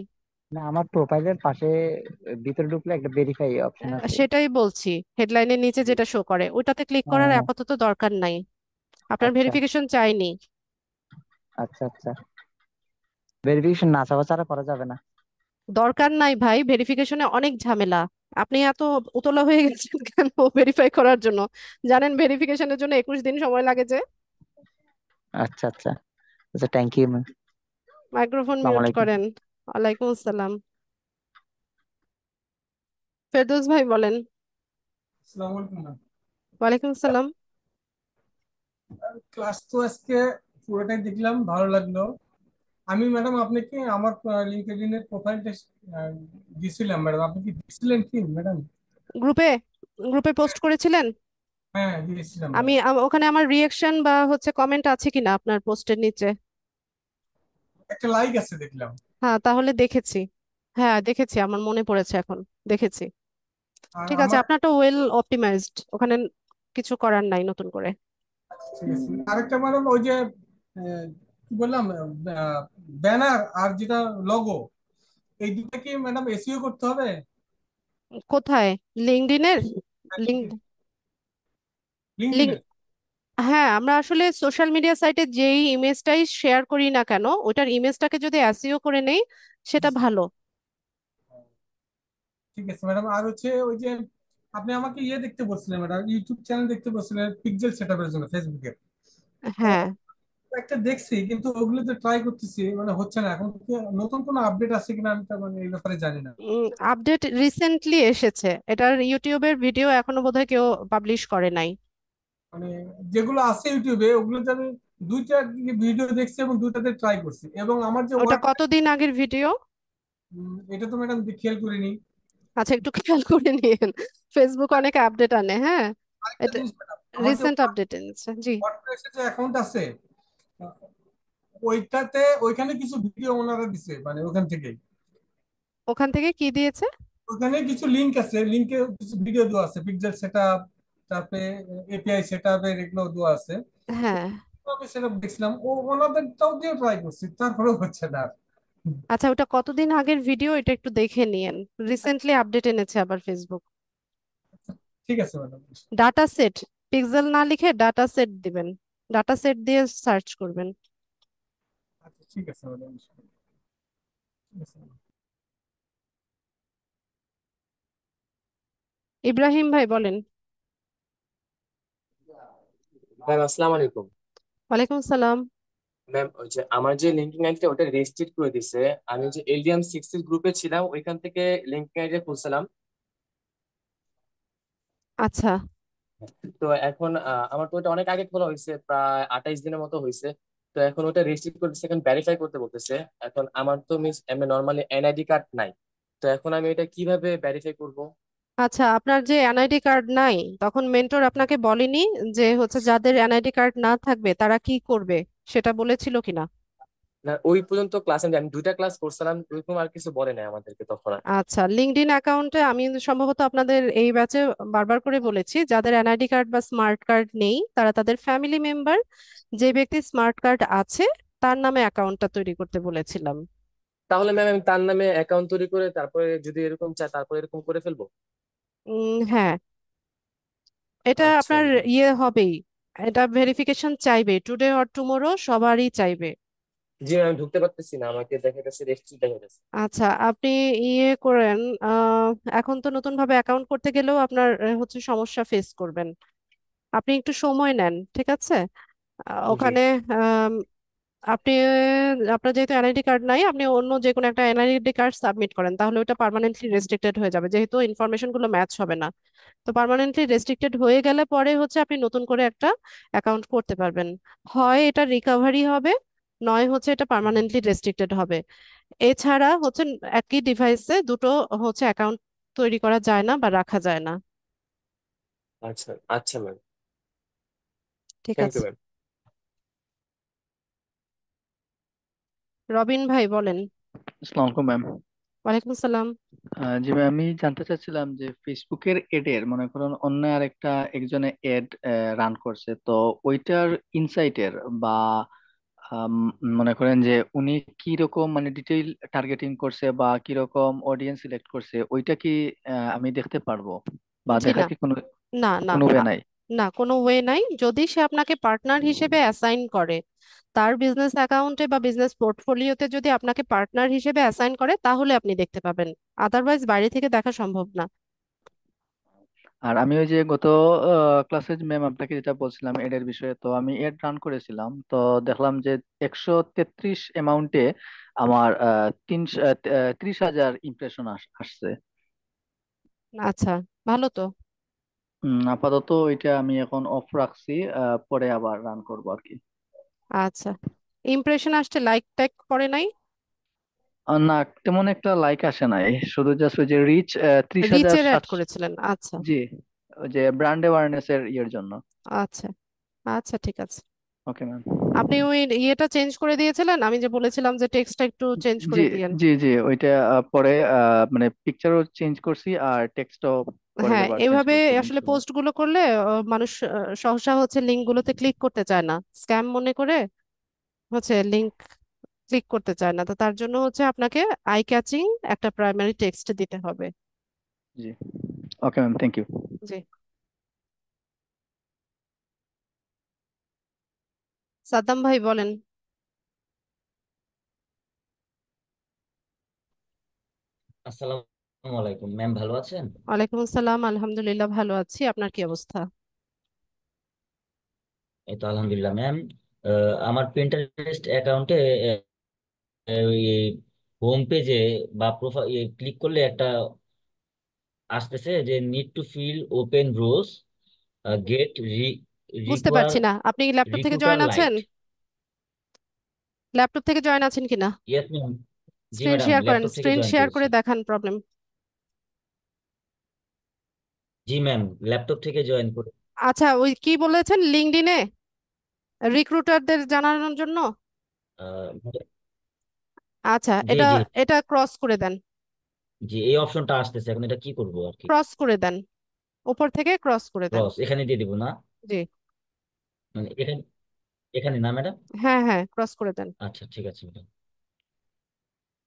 না আমার প্রোফাইলের পাশে ভিতরে ঢুকলে একটা ভেরিফাই অপশন আছে সেটাই বলছি হেডলাইনের নিচে যেটা শো করে ওটাতে ক্লিক করার হ্যাঁ। আপাতত দরকার নাই আপনার ভেরিফিকেশন আচ্ছা। চাইনি আচ্ছা আচ্ছা ভেরিফিকেশন না ছাড়া করা যাবে না দরকার নাই ভাই ভেরিফিকেশনে অনেক ঝামেলা আপনি এত উতলা হয়ে গেছেন কেন ভেরিফাই করার জন্য জানেন ভেরিফিকেশনের জন্য একুশ দিন সময় লাগে যে আচ্ছা আচ্ছা আচ্ছা thank you ma'am microphone mute আলাইকুম করেন ওয়ালাইকুম আসসালাম ফেরদৌস ভাই বলেন ওয়ালাইকুম আসসালাম ক্লাস তো আজকে পুরোটাই দেখলাম ভালো লাগলো আমি ম্যাডাম আপনাকে আমার লিঙ্কডিন এর প্রোফাইলটা দিছিলাম ম্যাডাম আপনি কি দিছিলেন কি ম্যাডাম গ্রুপে গ্রুপে পোস্ট করেছিলেন হ্যাঁ দিয়েছিলাম আমি ওখানে আমার রিয়াকশন বা হচ্ছে কমেন্ট আছে কিনা আপনার পোস্টের নিচে একটা লাইক আছে দেখলাম হ্যাঁ তাহলে দেখেছি হ্যাঁ দেখেছি আমার মনে পড়েছে এখন দেখেছি ঠিক আছে আপনারটা ওয়েল অপটিমাইজড ওখানে কিছু করার নাই নতুন করে আরেকটা ম্যাডাম ওই যে কি বললাম ব্যানার আর যেটা লোগো এই দুটা কি ম্যাডাম এসইও করতে হবে কোথায় লিঙ্কডইনের লিঙ্ক হ্যাঁ, হ্যাঁ আমরা আসলে সোশ্যাল মিডিয়া সাইটে যেই ইমেজটাই শেয়ার করি না কেন ওটার ইমেজটাকে যদি এসইও করে নেই সেটা ভালো ঠিক আছে ম্যাডাম আর হচ্ছে ওই যে আপনি আমাকে ইয়ে দেখতে বলছিলেন ম্যাডাম ইউটিউব চ্যানেল দেখতে বলছিলেন পিক্সেল সেটআপের জন্য ফেসবুকে হ্যাঁ একটা দেখছি কিন্তু ওগুলোতে ট্রাই করতেছি মানে হচ্ছে না এখন নতুন কোনো আপডেট আছে কিনা আমি তার মানে এই ব্যাপারে জানি না আপডেট রিসেন্টলি এসেছে এটার ইউটিউবের ভিডিও এখনো বোধহয় কেউ পাবলিশ করে নাই মানে যেগুলো আছে ইউটিউবে ওগুলোতে আমি দুইটা ভিডিও দেখছি এবং দুইটাতে ট্রাই করছি এবং আমার যে ওটা কতদিন আগের ভিডিও এটা তো ম্যাডাম খেয়াল করিনি আচ্ছা একটু খেয়াল করে নিন ফেসবুক অনেক আপডেট আনে হ্যাঁ এটা রিসেন্ট আপডেট এনেছে জি হোয়াটসঅ্যাপে যে অ্যাকাউন্ট আছে ওইটাতে ওইখানে কিছু ভিডিও ওনারা দিছে মানে ওখান থেকে ওখান থেকে কি দিয়েছে ওখানে কিছু লিংক আছে লিংকে কিছু ভিডিও দেওয়া আছে পিকচার সেটআপ তারপরে এপিআই সেটআপের এগুলো দেওয়া আছে হ্যাঁ আমি সেটা দেখছিলাম ও তাও দিয়ে ট্রাই করছি তারপরে হচ্ছে না আচ্ছা ওটা কতদিন আগের ভিডিও এটা একটু দেখে নিয়েন রিসেন্টলি আপডেট এনেছে আবার ফেসবুক ঠিক আছে ম্যাডাম ডাটা সেট পিক্সেল না লিখে ডাটা সেট দিবেন ডাটা সেট দিয়ে সার্চ করবেন আচ্ছা, ইব্রাহিম ভাই বলেন ম্যাম আসসালামু আলাইকুম ওয়ালাইকুম আসসালাম ম্যাম ওই যে আমার যে লিঙ্কিং আইডিটা ওটা রেস্ট্রিক্ট করে দিছে আমি যে এলডিএম সিক্স গ্রুপে ছিলাম ওইখান থেকে লিঙ্কিং আইডিটা খুলছিলাম আচ্ছা তো এখন আমার তো ওটা অনেক আগে খোলা হয়েছে প্রায় আঠাইশ দিনের মতো হয়েছে তো এখন ওটা রেজিস্ট্রি করতেছে এখন ভেরিফাই করতে বলতেছে এখন আমার তো মিস এমনি নর্মালি এনআইডি কার্ড নাই তো এখন আমি এটা কিভাবে ভেরিফাই করব আচ্ছা আপনার যে এনআইডি কার্ড নাই তখন মেন্টর আপনাকে বলেনি যে হচ্ছে যাদের এনআইডি কার্ড না থাকবে তারা কি করবে সেটা বলেছিল কিনা না ওই পর্যন্ত ক্লাস আমি আমি দুইটা ক্লাস করছিলাম ওইরকম আর কিছু বলে নাই আমাদেরকে তখন আচ্ছা আচ্ছা লিঙ্কডইন অ্যাকাউন্টে আমি সম্ভবত আপনাদের এই ব্যাচে বারবার করে বলেছি যাদের এনআইডি কার্ড বা স্মার্ট কার্ড নেই তারা তাদের ফ্যামিলি মেম্বার যে ব্যক্তি স্মার্ট কার্ড আছে তার নামে অ্যাকাউন্টটা তৈরি করতে বলেছিলাম তাহলে ম্যাম আমি তার নামে অ্যাকাউন্ট তৈরি করে তারপরে যদি এরকম চায় তারপরে এরকম করে ফেলবো উম, হ্যাঁ এটা আচ্ছা আপনার ইয়ে হবেই এটা ভেরিফিকেশন চাইবে টুডে অর টুমোরো সবারই চাইবে জি আমি ঢুকতে পারতেছি না আমাকে দেখাইতেছে দেখা যাচ্ছে আচ্ছা আপনি ইয়ে করেন আহ, এখন তো নতুন ভাবে অ্যাকাউন্ট করতে গেলেও আপনার হচ্ছে সমস্যা ফেস করবেন আপনি একটু সময় নেন ঠিক আছে জি ওখানে আপনি আপনার যেহেতু এনআইডি কার্ড নাই আপনি অন্য যে কোনো একটা এনআইডি কার্ড সাবমিট করেন তাহলে ওটা পার্মানেন্টলি রেস্ট্রিক্টেড হয়ে যাবে যেহেতু ইনফরমেশন গুলো ম্যাচ হবে না তো পার্মানেন্টলি রেস্ট্রিক্টেড হয়ে গেলে পরে হচ্ছে আপনি নতুন করে একটা অ্যাকাউন্ট করতে পারবেন হয় এটা রিকভারি হবে নয় হচ্ছে এটা পার্মানেন্টলি রেস্ট্রিক্টেড হবে এছাড়া হচ্ছে একই ডিভাইসে দুটো হচ্ছে অ্যাকাউন্ট তৈরি করা যায় না বা রাখা যায় না আচ্ছা আচ্ছা ম্যাম ঠিক থ্যাংক ইউ আছে ম্যাম রবিন ভাই বলেন আসসালামু আলাইকুম ম্যাম ওয়ালাইকুম আসসালাম জি ম্যাম আমি জানতে চাচ্ছিলাম যে ফেসবুকের এডের মনে করেন অন্য আর একটা একজনে এড রান করছে তো ওইটার ইনসাইটের বা মনে করেন যে উনি কি রকম মানে ডিটেইল টার্গেটিং করছে বা কি রকম অডিয়েন্স সিলেক্ট করছে ওইটা কি আমি দেখতে পারবো বা জি না কি কোনো না না কোনো ওয়ে নাই না কোনো ওয়ে নাই যদি সে আপনাকে পার্টনার হিসেবে অ্যাসাইন করে তার বিজনেস অ্যাকাউন্টে বা বিজনেস পোর্টফোলিওতে যদি আপনাকে পার্টনার হিসেবে অ্যাসাইন করে তাহলে আপনি দেখতে পাবেন আদারওয়াইজ বাইরে থেকে দেখা সম্ভব না আর আমি ওই যে গত ক্লাসে ম্যাম আপনাকে যেটা বলছিলাম এড এর বিষয়ে তো আমি এড রান করেছিলাম তো দেখলাম যে একশো তেত্রিশ অ্যামাউন্টে আমার তিন ত্রিশ হাজার ইমপ্রেশন আসছে আচ্ছা ভালো তো আপাতত এটা আমি এখন অফ রাখছি আহ, পরে আবার রান করবো আর কি আচ্ছা ইমপ্রেশন আসছে লাইক টাইক করে নাই না তেমন একটা লাইক আসে নাই শুধু জাস্ট ওই যে রিচ ত্রিশ হাজার রিচের অ্যাড করেছিলেন আচ্ছা জি ওই যে ব্র্যান্ড অ্যাওয়ারনেস এর ইয়ের জন্য আচ্ছা আচ্ছা ঠিক আছে ওকে ম্যাম আপনি ওই ইয়েটা চেঞ্জ করে দিয়েছিলেন আমি যে বলেছিলাম যে টেক্সটটা একটু চেঞ্জ করে জি দিয়েন জি জি ওইটা পরে আহ, মানে পিকচারও চেঞ্জ করছি আর টেক্সটও পরে হ্যাঁ চেঞ্জ এভাবে করছি আসলে গুলো করলে মানুষ সহসা হচ্ছে লিঙ্ক গুলোতে ক্লিক করতে চায় না স্ক্যাম মনে করে হচ্ছে লিঙ্ক ক্লিক করতে চায় না তো তার জন্য হচ্ছে আপনাকে আই ক্যাচিং একটা প্রাইমারি টেক্সট দিতে হবে জি ওকে ম্যাম থ্যাংক ইউ জি সাদ্দাম ভাই বলেন আসসালামু আলাইকুম ম্যাম ভালো আছেন ওয়ালাইকুম আসসালাম আলহামদুলিল্লাহ ভালো আছি আপনার কি অবস্থা এই তো আলহামদুলিল্লাহ ম্যাম আমার পিন্টারেস্ট অ্যাকাউন্টে হোম পেজে বা প্রোফাইল ক্লিক করলে একটা আসতেছে যে need to fill open rose gate বুঝতে পারছি না আপনি কি ল্যাপটপ থেকে জয়েন আছেন ল্যাপটপ থেকে জয়েন আছেন কিনা স্ক্রিন শেয়ার করেন স্ক্রিন শেয়ার করে দেখান প্রবলেম জি ম্যাম ল্যাপটপ থেকে জয়েন করে আচ্ছা ওই কি বলেছেন লিঙ্কডইনে রিক্রুটারদের জানানোর জন্য আহ, আচ্ছা এটা এটা ক্রস করে দেন জি এই অপশনটা আসতেছে এখন এটা কি করব আর কি ক্রস করে দেন উপর থেকে ক্রস করে দেন ক্রস এখানে দিয়ে দিব না জি মানে এখানে এখানে না ম্যাডাম হ্যাঁ হ্যাঁ ক্রস করে দেন আচ্ছা ঠিক আছে ম্যাডাম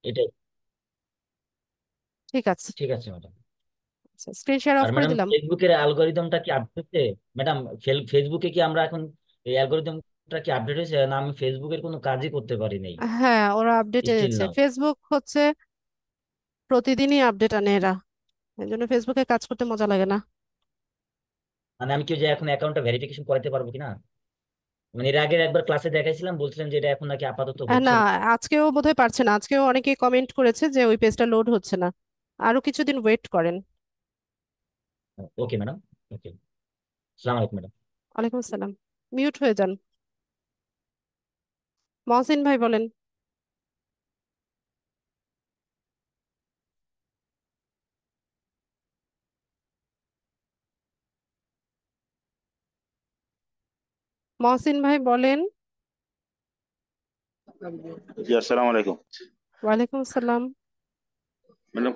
এটা ঠিক আছে ঠিক আছে ম্যাডাম স্ক্রিন শেয়ার অফ করে ম্যাডাম দিলাম ফেসবুকের অ্যালগরিদমটা কি আপডেট ম্যাডাম ফেসবুকে কি আমরা এখন এই অ্যালগরিদম টা কি আপডেট হয়েছে না আমি ফেসবুকের কোনো কাজই করতে পারি নাই হ্যাঁ ওরা আপডেট স্টিল এনেছে now. ফেসবুক হচ্ছে প্রতিদিনই আপডেট আনে এরা এই জন্য ফেসবুকে কাজ করতে মজা লাগে না মানে আমি কি যে এখন অ্যাকাউন্টটা ভেরিফিকেশন করাতে পারবো কিনা মানে এর আগে একবার ক্লাসে দেখাইছিলাম বলছিলেন যে এটা এখন নাকি আপাতত আহ, হচ্ছে না না আজকেও বোধহয় পারছে না আজকেও অনেকে কমেন্ট করেছে যে ওই পেজটা লোড হচ্ছে না আরো কিছুদিন ওয়েট করেন ওকে ম্যাডাম ওকে আসসালামু আলাইকুম ম্যাডাম ওয়ালাইকুম আসসালাম মিউট হয়ে যান মহসিন ভাই বলেন মহসিন ভাই বলেন আলাইকুম ওয়ালাইকুম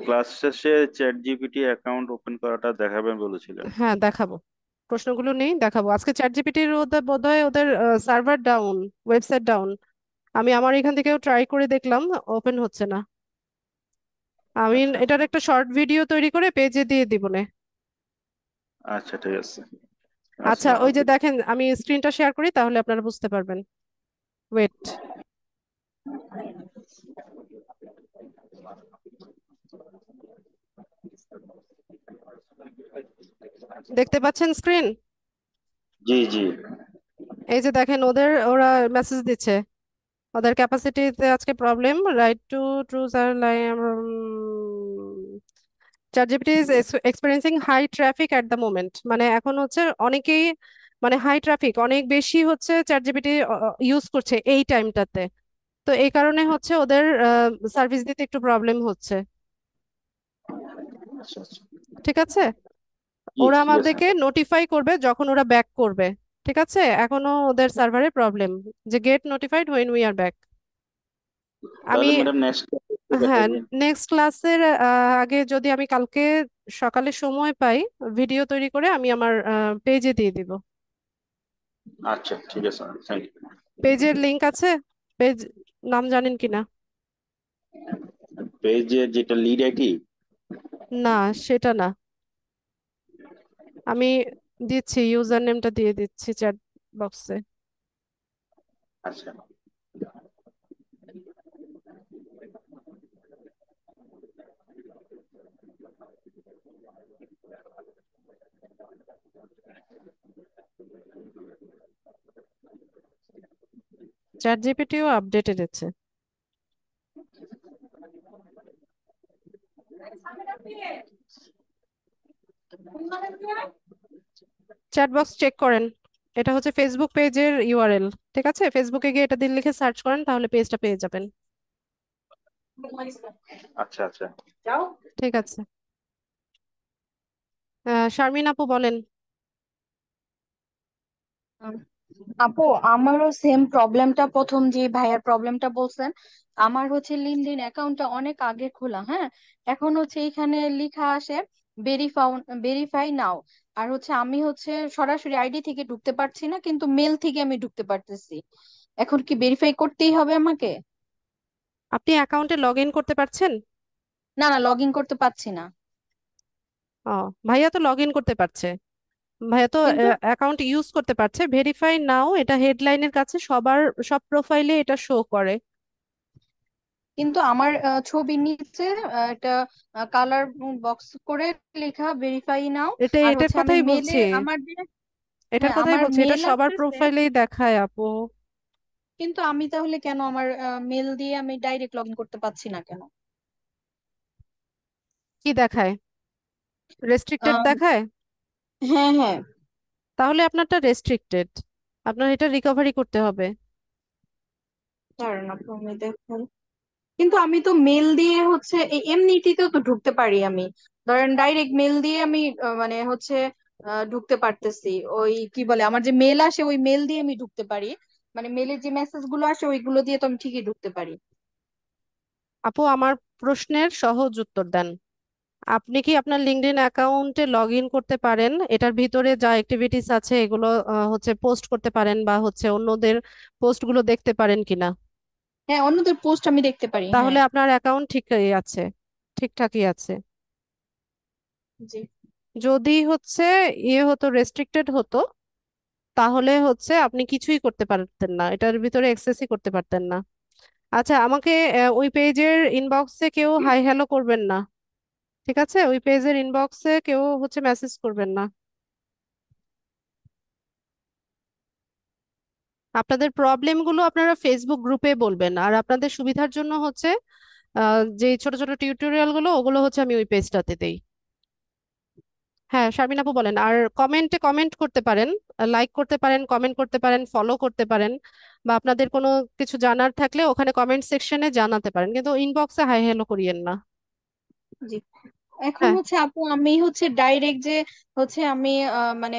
ক্লাস শেষে চ্যাট অ্যাকাউন্ট ওপেন করাটা দেখাবেন বলেছিলেন হ্যাঁ দেখাবো প্রশ্নগুলো নেই দেখাবো আজকে চ্যাট জিপিটির বোধহয় ওদের সার্ভার ডাউন ওয়েবসাইট ডাউন আমি আমার এখান থেকেও ট্রাই করে দেখলাম ওপেন হচ্ছে না আমি আচ্ছা। এটার একটা শর্ট ভিডিও তৈরি করে পেজে দিয়ে দিব নে আচ্ছা ঠিক আছে আচ্ছা, আচ্ছা ওই যে দেখেন আমি স্ক্রিনটা শেয়ার করি তাহলে আপনারা বুঝতে পারবেন ওয়েট দেখতে পাচ্ছেন স্ক্রিন জি জি এই যে দেখেন ওদের ওরা মেসেজ দিচ্ছে ওদের ক্যাপাসিটিতে আজকে problem right to truce lie line ChatGPT is experiencing high traffic at the moment মানে এখন হচ্ছে অনেকেই মানে হাই ট্রাফিক অনেক বেশি হচ্ছে জিপিটি ইউজ করছে এই টাইমটাতে তো এই কারণে হচ্ছে ওদের সার্ভিস দিতে একটু প্রবলেম হচ্ছে ঠিক আছে ওরা আমাদেরকে নোটিফাই করবে যখন ওরা ব্যাক করবে ঠিক আছে এখনো ওদের সার্ভারে প্রবলেম যে get notified when we are back আমি হ্যাঁ নেক্সট ক্লাসের আগে যদি আমি কালকে সকালে সময় পাই ভিডিও তৈরি করে আমি আমার পেজে দিয়ে দিব আচ্ছা ঠিক আছে থ্যাংক ইউ পেজের লিংক আছে পেজ নাম জানেন কিনা পেজের যেটা লিড আইডি না সেটা না আমি দিচ্ছি ইউজার নেমটা দিয়ে দিচ্ছি চ্যাট বক্সে আচ্ছা চ্যাট জিপিটিও আপডেটেড আছে চ্যাট বক্স চেক করেন এটা হচ্ছে ফেসবুক পেজের ইউআরএল ঠিক আছে ফেসবুকে গিয়ে এটা দিন লিখে সার্চ করেন তাহলে পেজটা পেয়ে যাবেন আচ্ছা আচ্ছা ঠিক আছে শারমিন আপু বলেন আপু আমারও সেম প্রবলেমটা প্রথম যে ভাইয়ার প্রবলেমটা বলছেন আমার হচ্ছে লিনদিন অ্যাকাউন্টটা অনেক আগে খোলা হ্যাঁ এখন হচ্ছে এখানে লিখা আসে ভেরিফাই নাও আর হচ্ছে আমি হচ্ছে সরাসরি আইডি থেকে ঢুকতে পারছি না কিন্তু মেল থেকে আমি ঢুকতে পারতেছি এখন কি ভেরিফাই করতেই হবে আমাকে আপনি অ্যাকাউন্টে লগ ইন করতে পারছেন না না লগ ইন করতে পারছি না ও ভাইয়া তো লগ ইন করতে পারছে ভাইয়া তো অ্যাকাউন্ট ইউজ করতে পারছে ভেরিফাই নাও এটা হেডলাইনের কাছে সবার সব প্রোফাইলে এটা শো করে কিন্তু আমার ছবির নিচে একটা কালার বক্স করে লেখা ভেরিফাই নাও এটা এটার কথাই বলছি হ্যাঁ, আমার এটার কথাই বলছি এটা সবার প্রোফাইলেই দেখায় আপু কিন্তু আমি তাহলে কেন আমার মেল দিয়ে আমি ডাইরেক্ট লগ ইন করতে পারছি না কেন কি দেখায় রেস্ট্রিক্টেড দেখায় হ্যাঁ হ্যাঁ তাহলে আপনারটা রেস্ট্রিক্টেড আপনার এটা রিকভারি করতে হবে কারণ দেখুন কিন্তু আমি তো মেল দিয়ে হচ্ছে এই এমনিটিতেও তো ঢুকতে পারি আমি ধরেন ডাইরেক্ট মেল দিয়ে আমি আহ, মানে হচ্ছে ঢুকতে পারতেছি ওই কি বলে আমার যে মেল আসে ওই মেল দিয়ে আমি ঢুকতে পারি মানে মেলের যে মেসেজ গুলো আসে ওইগুলো দিয়ে তো আমি ঠিকই ঢুকতে পারি আপু আমার প্রশ্নের সহজ উত্তর দেন আপনি কি আপনার লিঙ্কডইন অ্যাকাউন্টে লগ ইন করতে পারেন এটার ভিতরে যা অ্যাক্টিভিটিস আছে এগুলো আহ, হচ্ছে পোস্ট করতে পারেন বা হচ্ছে অন্যদের পোস্টগুলো দেখতে পারেন কিনা হ্যাঁ অন্যদের পোস্ট আমি দেখতে পারি হ্যাঁ। তাহলে হ্যাঁ আপনার অ্যাকাউন্ট ঠিক আছে ঠিকঠাকই আছে জি যদি হচ্ছে ইয়ে হতো রেস্ট্রিক্টেড হতো তাহলে হচ্ছে আপনি কিছুই করতে পারতেন না এটার ভিতরে এক্সেসই করতে পারতেন না আচ্ছা আমাকে ওই পেজের ইনবক্সে কেউ হাই হ্যালো করবেন না ঠিক আছে ওই পেজের ইনবক্সে কেউ হচ্ছে মেসেজ করবেন না আপনাদের প্রবলেমগুলো আপনারা ফেসবুক গ্রুপে বলবেন আর আপনাদের সুবিধার জন্য হচ্ছে যে ছোট ছোট টিউটোরিয়ালগুলো ওগুলো হচ্ছে আমি ওই পেজটাতে দেই হ্যাঁ শারমিন আপু বলেন আর কমেন্টে কমেন্ট করতে পারেন লাইক করতে পারেন কমেন্ট করতে পারেন ফলো করতে পারেন বা আপনাদের কোনো কিছু জানার থাকলে ওখানে কমেন্ট সেকশনে জানাতে পারেন কিন্তু ইনবক্সে হাই হ্যালো করিয়েন না জি এখন হ্যাঁ। হচ্ছে আপু আমি হচ্ছে ডাইরেক্ট যে হচ্ছে আমি মানে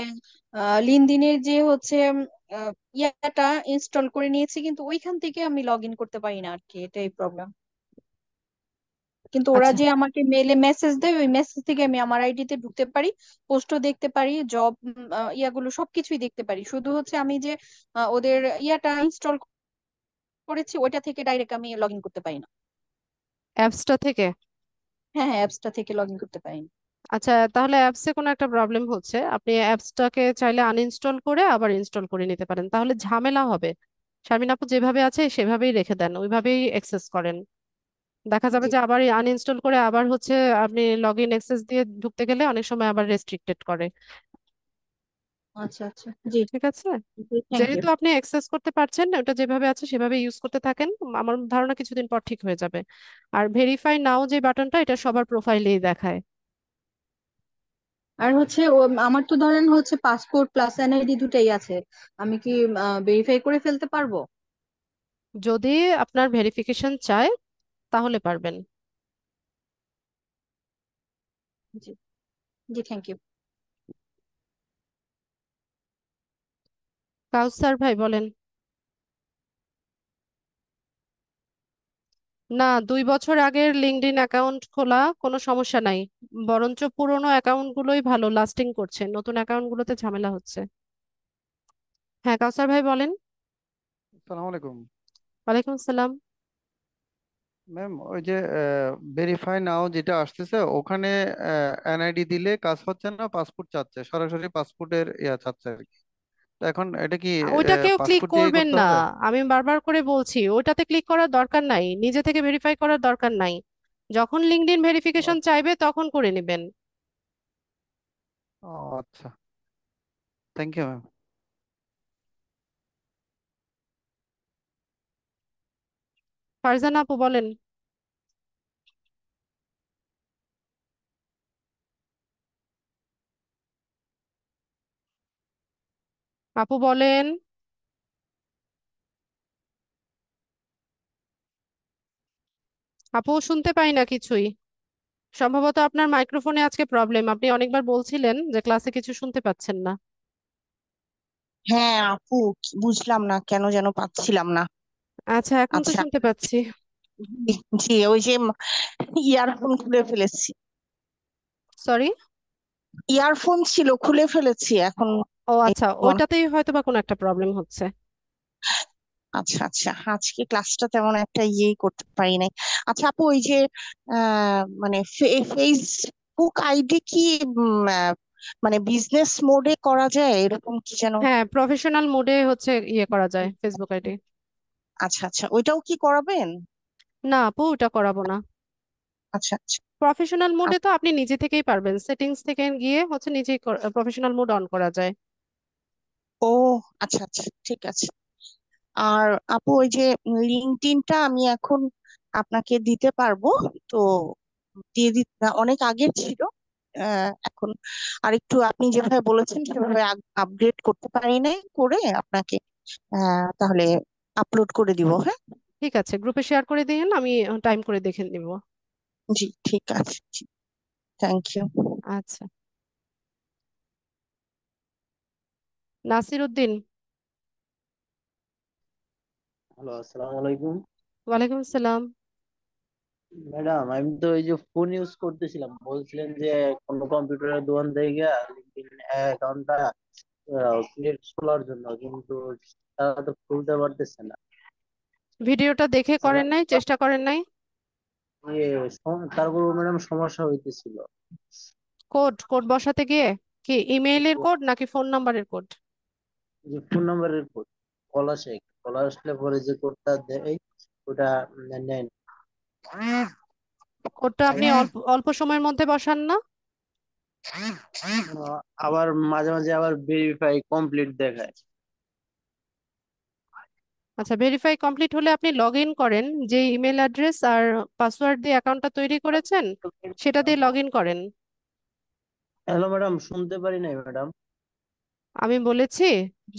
লিনদিনের যে হচ্ছে ইয়াটা ইনস্টল করে নিয়েছি কিন্তু ওইখান থেকে আমি লগ ইন করতে পারি না আর কি এটাই প্রবলেম কিন্তু ওরা আচ্ছা। যে আমাকে মেলে মেসেজ দেয় ওই মেসেজ থেকে আমি আমার আইডিতে ঢুকতে পারি পোস্টও দেখতে পারি জব ইয়াগুলো সবকিছুই দেখতে পারি শুধু হচ্ছে আমি যে ওদের ইয়াটা ইনস্টল করেছি ওটা থেকে ডাইরেক্ট আমি লগ ইন করতে পারি না অ্যাপসটা থেকে হ্যাঁ হ্যাঁ অ্যাপসটা থেকে লগ ইন করতে পারি না আচ্ছা তাহলে অ্যাপসে কোনো একটা প্রবলেম হচ্ছে আপনি অ্যাপসটাকে চাইলে আনইনস্টল করে আবার ইনস্টল করে নিতে পারেন তাহলে ঝামেলা হবে শারমিন আপু যেভাবে আছে সেভাবেই রেখে দেন ওইভাবেই অ্যাক্সেস করেন দেখা যাবে যে আবার আনইনস্টল করে আবার হচ্ছে আপনি লগ ইন অ্যাক্সেস দিয়ে ঢুকতে গেলে অনেক সময় আবার রেস্ট্রিক্টেড করে আচ্ছা আচ্ছা জি ঠিক আছে যেহেতু আপনি অ্যাক্সেস করতে পারছেন ওটা যেভাবে আছে সেভাবে ইউজ করতে থাকেন আমার ধারণা কিছুদিন পর ঠিক হয়ে যাবে আর ভেরিফাই নাও যে বাটনটা এটা সবার প্রোফাইলেই দেখায় আর হচ্ছে ও- আমার তো ধরেন হচ্ছে পাসপোর্ট প্লাস এনআইডি দুটাই আছে আমি কি ভেরিফাই করে ফেলতে পারবো যদি আপনার ভেরিফিকেশন চায় তাহলে পারবেন জি জি থ্যাংক ইউ কাউসার ভাই বলেন না দুই বছর আগের লিঙ্কডইন অ্যাকাউন্ট খোলা কোনো সমস্যা নাই বরঞ্চ পুরোনো অ্যাকাউন্ট গুলোই ভালো লাস্টিং করছে নতুন অ্যাকাউন্ট গুলোতে ঝামেলা হচ্ছে হ্যাঁ কাউসার ভাই বলেন আলাইকুম ওয়ালাইকুম আসসালাম ম্যাম ওই যে ভেরিফাই নাও যেটা আসতেছে ওখানে এনআইডি দিলে কাজ হচ্ছে না পাসপোর্ট চাচ্ছে সরাসরি পাসপোর্টের ইয়া চাচ্ছে আর কি এখন এটা কি কেউ ক্লিক করবেন না আমি বারবার করে বলছি ওটাতে ক্লিক করার দরকার নাই নিজে থেকে ভেরিফাই করার দরকার নাই যখন লিঙ্কডইন আচ্ছা। ভেরিফিকেশন চাইবে তখন করে নেবেন আচ্ছা থ্যাংক ইউ ম্যাম ফারজানা আপু বলেন আপু বলেন আপু শুনতে পাই না কিছুই সম্ভবত আপনার মাইক্রোফোনে আজকে প্রবলেম আপনি অনেকবার বলছিলেন যে ক্লাসে কিছু শুনতে পাচ্ছেন না হ্যাঁ আপু বুঝলাম না কেন যেন পাচ্ছিলাম না আচ্ছা এখন তো আচ্ছা শুনতে পাচ্ছি জি ওই যে ইয়ারফোন খুলে ফেলেছি সরি ইয়ারফোন ছিল খুলে ফেলেছি এখন ও আচ্ছা ওইটাতেই হয়তো বা কোনো একটা প্রবলেম হচ্ছে আচ্ছা আচ্ছা আজকে ক্লাসটা তেমন একটা ইয়েই করতে পারি নাই আচ্ছা আপু ওই যে মানে ফেসবুক আইডি কি মানে বিজনেস মোডে করা যায় এরকম কি যেন হ্যাঁ প্রফেশনাল মোডে হচ্ছে ইয়ে করা যায় ফেসবুক আইডি আচ্ছা আচ্ছা ওইটাও কি করাবেন না আপু ওটা করাবো না আচ্ছা আচ্ছা প্রফেশনাল আচ্ছা। মোডে তো আপনি নিজে থেকেই পারবেন সেটিংস থেকে গিয়ে হচ্ছে নিজেই প্রফেশনাল মোড অন করা যায় ও আচ্ছা আচ্ছা ঠিক আছে আর আপু ওই যে লিঙ্কডইনটা আমি এখন আপনাকে দিতে পারবো তো দিয়ে দিতে অনেক আগের ছিল এখন আর একটু আপনি যেভাবে বলেছেন সেভাবে আপগ্রেড করতে পারি নাই করে আপনাকে তাহলে আপলোড করে দিব হ্যাঁ ঠিক আছে গ্রুপে শেয়ার করে দিন আমি টাইম করে দেখে নিব জি ঠিক আছে থ্যাংক ইউ আচ্ছা নাসির উদ্দিন হ্যালো আসসালামু আলাইকুম ওয়ালাইকুম আসসালাম ম্যাডাম আমি তো এই যে ফোন ইউজ করতেছিলাম বলছিলেন যে কোন কম্পিউটারের দোকান থেকে লিঙ্কডইন অ্যাকাউন্টটা ক্রিয়েট করার জন্য কিন্তু তারা তো খুলতে পারতেছে না ভিডিওটা দেখে করেন নাই আচ্ছা। চেষ্টা করেন নাই ইয়ে, তারপর ম্যাডাম সমস্যা হইতেছিল কোড কোড বসাতে গিয়ে কি ইমেইলের কোড নাকি ফোন নাম্বারের কোড যে ফোন নাম্বারের কোড কল আসে কল আসলে পরে যে কোডটা দেয় ওটা নেন কোডটা আপনি অল্প অল্প সময়ের মধ্যে বসান না আবার মাঝে মাঝে আবার ভেরিফাই কমপ্লিট দেখায় আচ্ছা ভেরিফাই কমপ্লিট হলে আপনি লগ ইন করেন যে ইমেল অ্যাড্রেস আর পাসওয়ার্ড দিয়ে অ্যাকাউন্টটা তৈরি করেছেন সেটা দিয়ে লগ ইন করেন হ্যালো ম্যাডাম শুনতে পারি নাই ম্যাডাম আমি বলেছি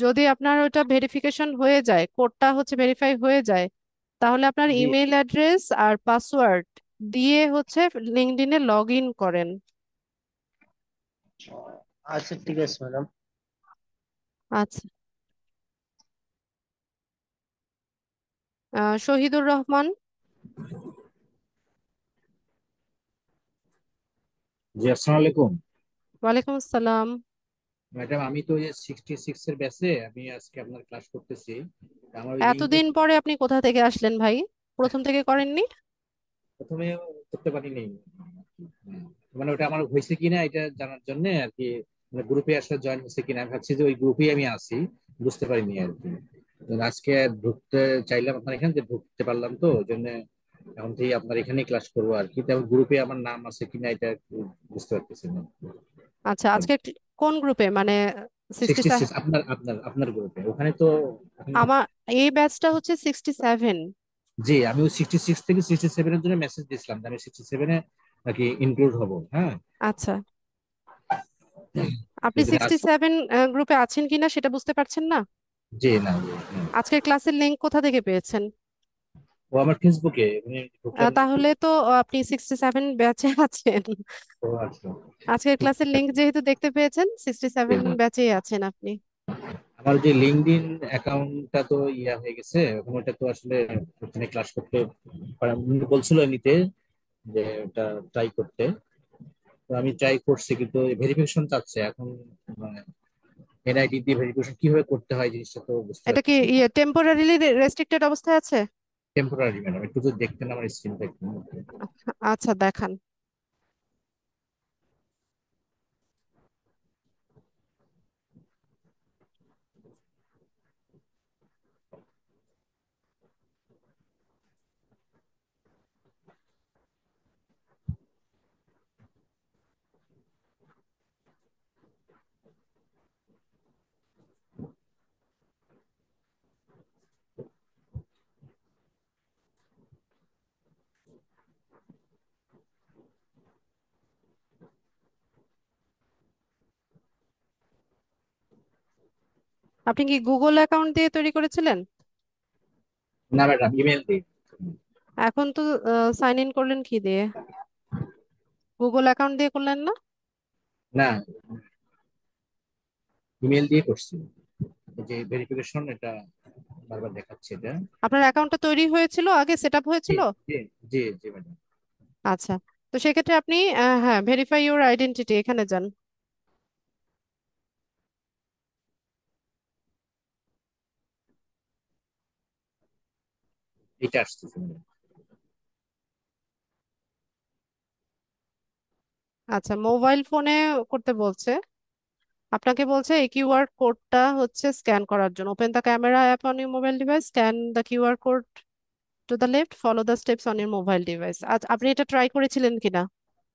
যদি আপনার ওটা ভেরিফিকেশন হয়ে যায় কোডটা হচ্ছে ভেরিফাই হয়ে যায় তাহলে আপনার জি। ইমেল অ্যাড্রেস আর পাসওয়ার্ড দিয়ে হচ্ছে লিঙ্কডইনে লগ ইন করেন আচ্ছা ঠিক আছে ম্যাডাম আচ্ছা শহীদুর রহমান জি আসসালামু আলাইকুম ওয়ালাইকুম আসসালাম ম্যাডাম আমি তো এই 66 এর ব্যাচে আমি আজকে আপনার ক্লাস করতেছি আমার এতদিন পরে আপনি কোথা থেকে আসলেন ভাই প্রথম থেকে করেননি প্রথমে করতে পারিনি মানে ওটা আমার হয়েছে কিনা এটা জানার জন্য আর কি গ্রুপে আসলে জয়েন হয়েছে কিনা ভাবছি যে ওই গ্রুপেই আমি আছি বুঝতে পারিনি আর কি আজকে ঢুকতে চাইলাম আপনার এখান থেকে ঢুকতে পারলাম তো ওই জন্য এখন থেকে আপনার এখানেই ক্লাস করবো আর কি তেমন গ্রুপে আমার নাম আছে কিনা এটা বুঝতে পারতেছি না আচ্ছা আজকে কোন গ্রুপে মানে আপনার আপনার আপনার গ্রুপে ওখানে তো আমার এই ব্যাচটা হচ্ছে 67 জি আমি 66 থেকে 67 এর জন্য মেসেজ দিয়েছিলাম আমি 67 এ নাকি ইনক্লুড হব হ্যাঁ আচ্ছা আপনি 67 গ্রুপে আছেন কিনা সেটা বুঝতে পারছেন না জি না আজকের ক্লাসের লিংক কোথা থেকে পেয়েছেন ও আমার ফেসবুকে মানে তাহলে তো আপনি সিক্সটি সেভেন ব্যাচে আছেন আচ্ছা। আজকের ক্লাসের লিংক যেহেতু দেখতে পেয়েছেন সিক্সটি সেভেন ব্যাচেই আছেন আপনি আমার যে লিঙ্কডইন অ্যাকাউন্টটা তো ইয়া হয়ে গেছে এখন ওটা তো আসলে ওখানে ক্লাস করতে বলছিল এমনিতে যে ওটা ট্রাই করতে তো আমি ট্রাই করছি কিন্তু ভেরিফিকেশন চাচ্ছে এখন মানে এনআইডি দিয়ে ভেরিফিকেশন কিভাবে করতে হয় জিনিসটা তো বুঝতে এটা কি ইয়ে টেম্পোরারিলি রেস্ট্রিক্টেড অবস্থায় আছে টেম্পোরারি ম্যাডাম একটু যদি দেখতেন আমার স্ক্রিনটা একটু আচ্ছা, আচ্ছা দেখান আপনি কি গুগল অ্যাকাউন্ট দিয়ে তৈরি করেছিলেন না ম্যাডাম ইমেল দিয়ে এখন তো সাইন ইন করলেন কি দিয়ে গুগল অ্যাকাউন্ট দিয়ে করলেন না না ইমেল দিয়ে করছি যে ভেরিফিকেশন এটা বারবার দেখাচ্ছে এটা আপনার অ্যাকাউন্টটা তৈরি হয়েছিল আগে সেটআপ হয়েছিল জি জি ম্যাডাম আচ্ছা তো সেক্ষেত্রে আপনি হ্যাঁ ভেরিফাই ইউর আইডেন্টিটি এখানে যান এটা আসতেছে মনে আচ্ছা মোবাইল ফোনে করতে বলছে আপনাকে বলছে এই কিউআর কোডটা হচ্ছে স্ক্যান করার জন্য open the camera app on your mobile device scan the QR code to the left follow the steps on your mobile device আজ আপনি এটা ট্রাই করেছিলেন কিনা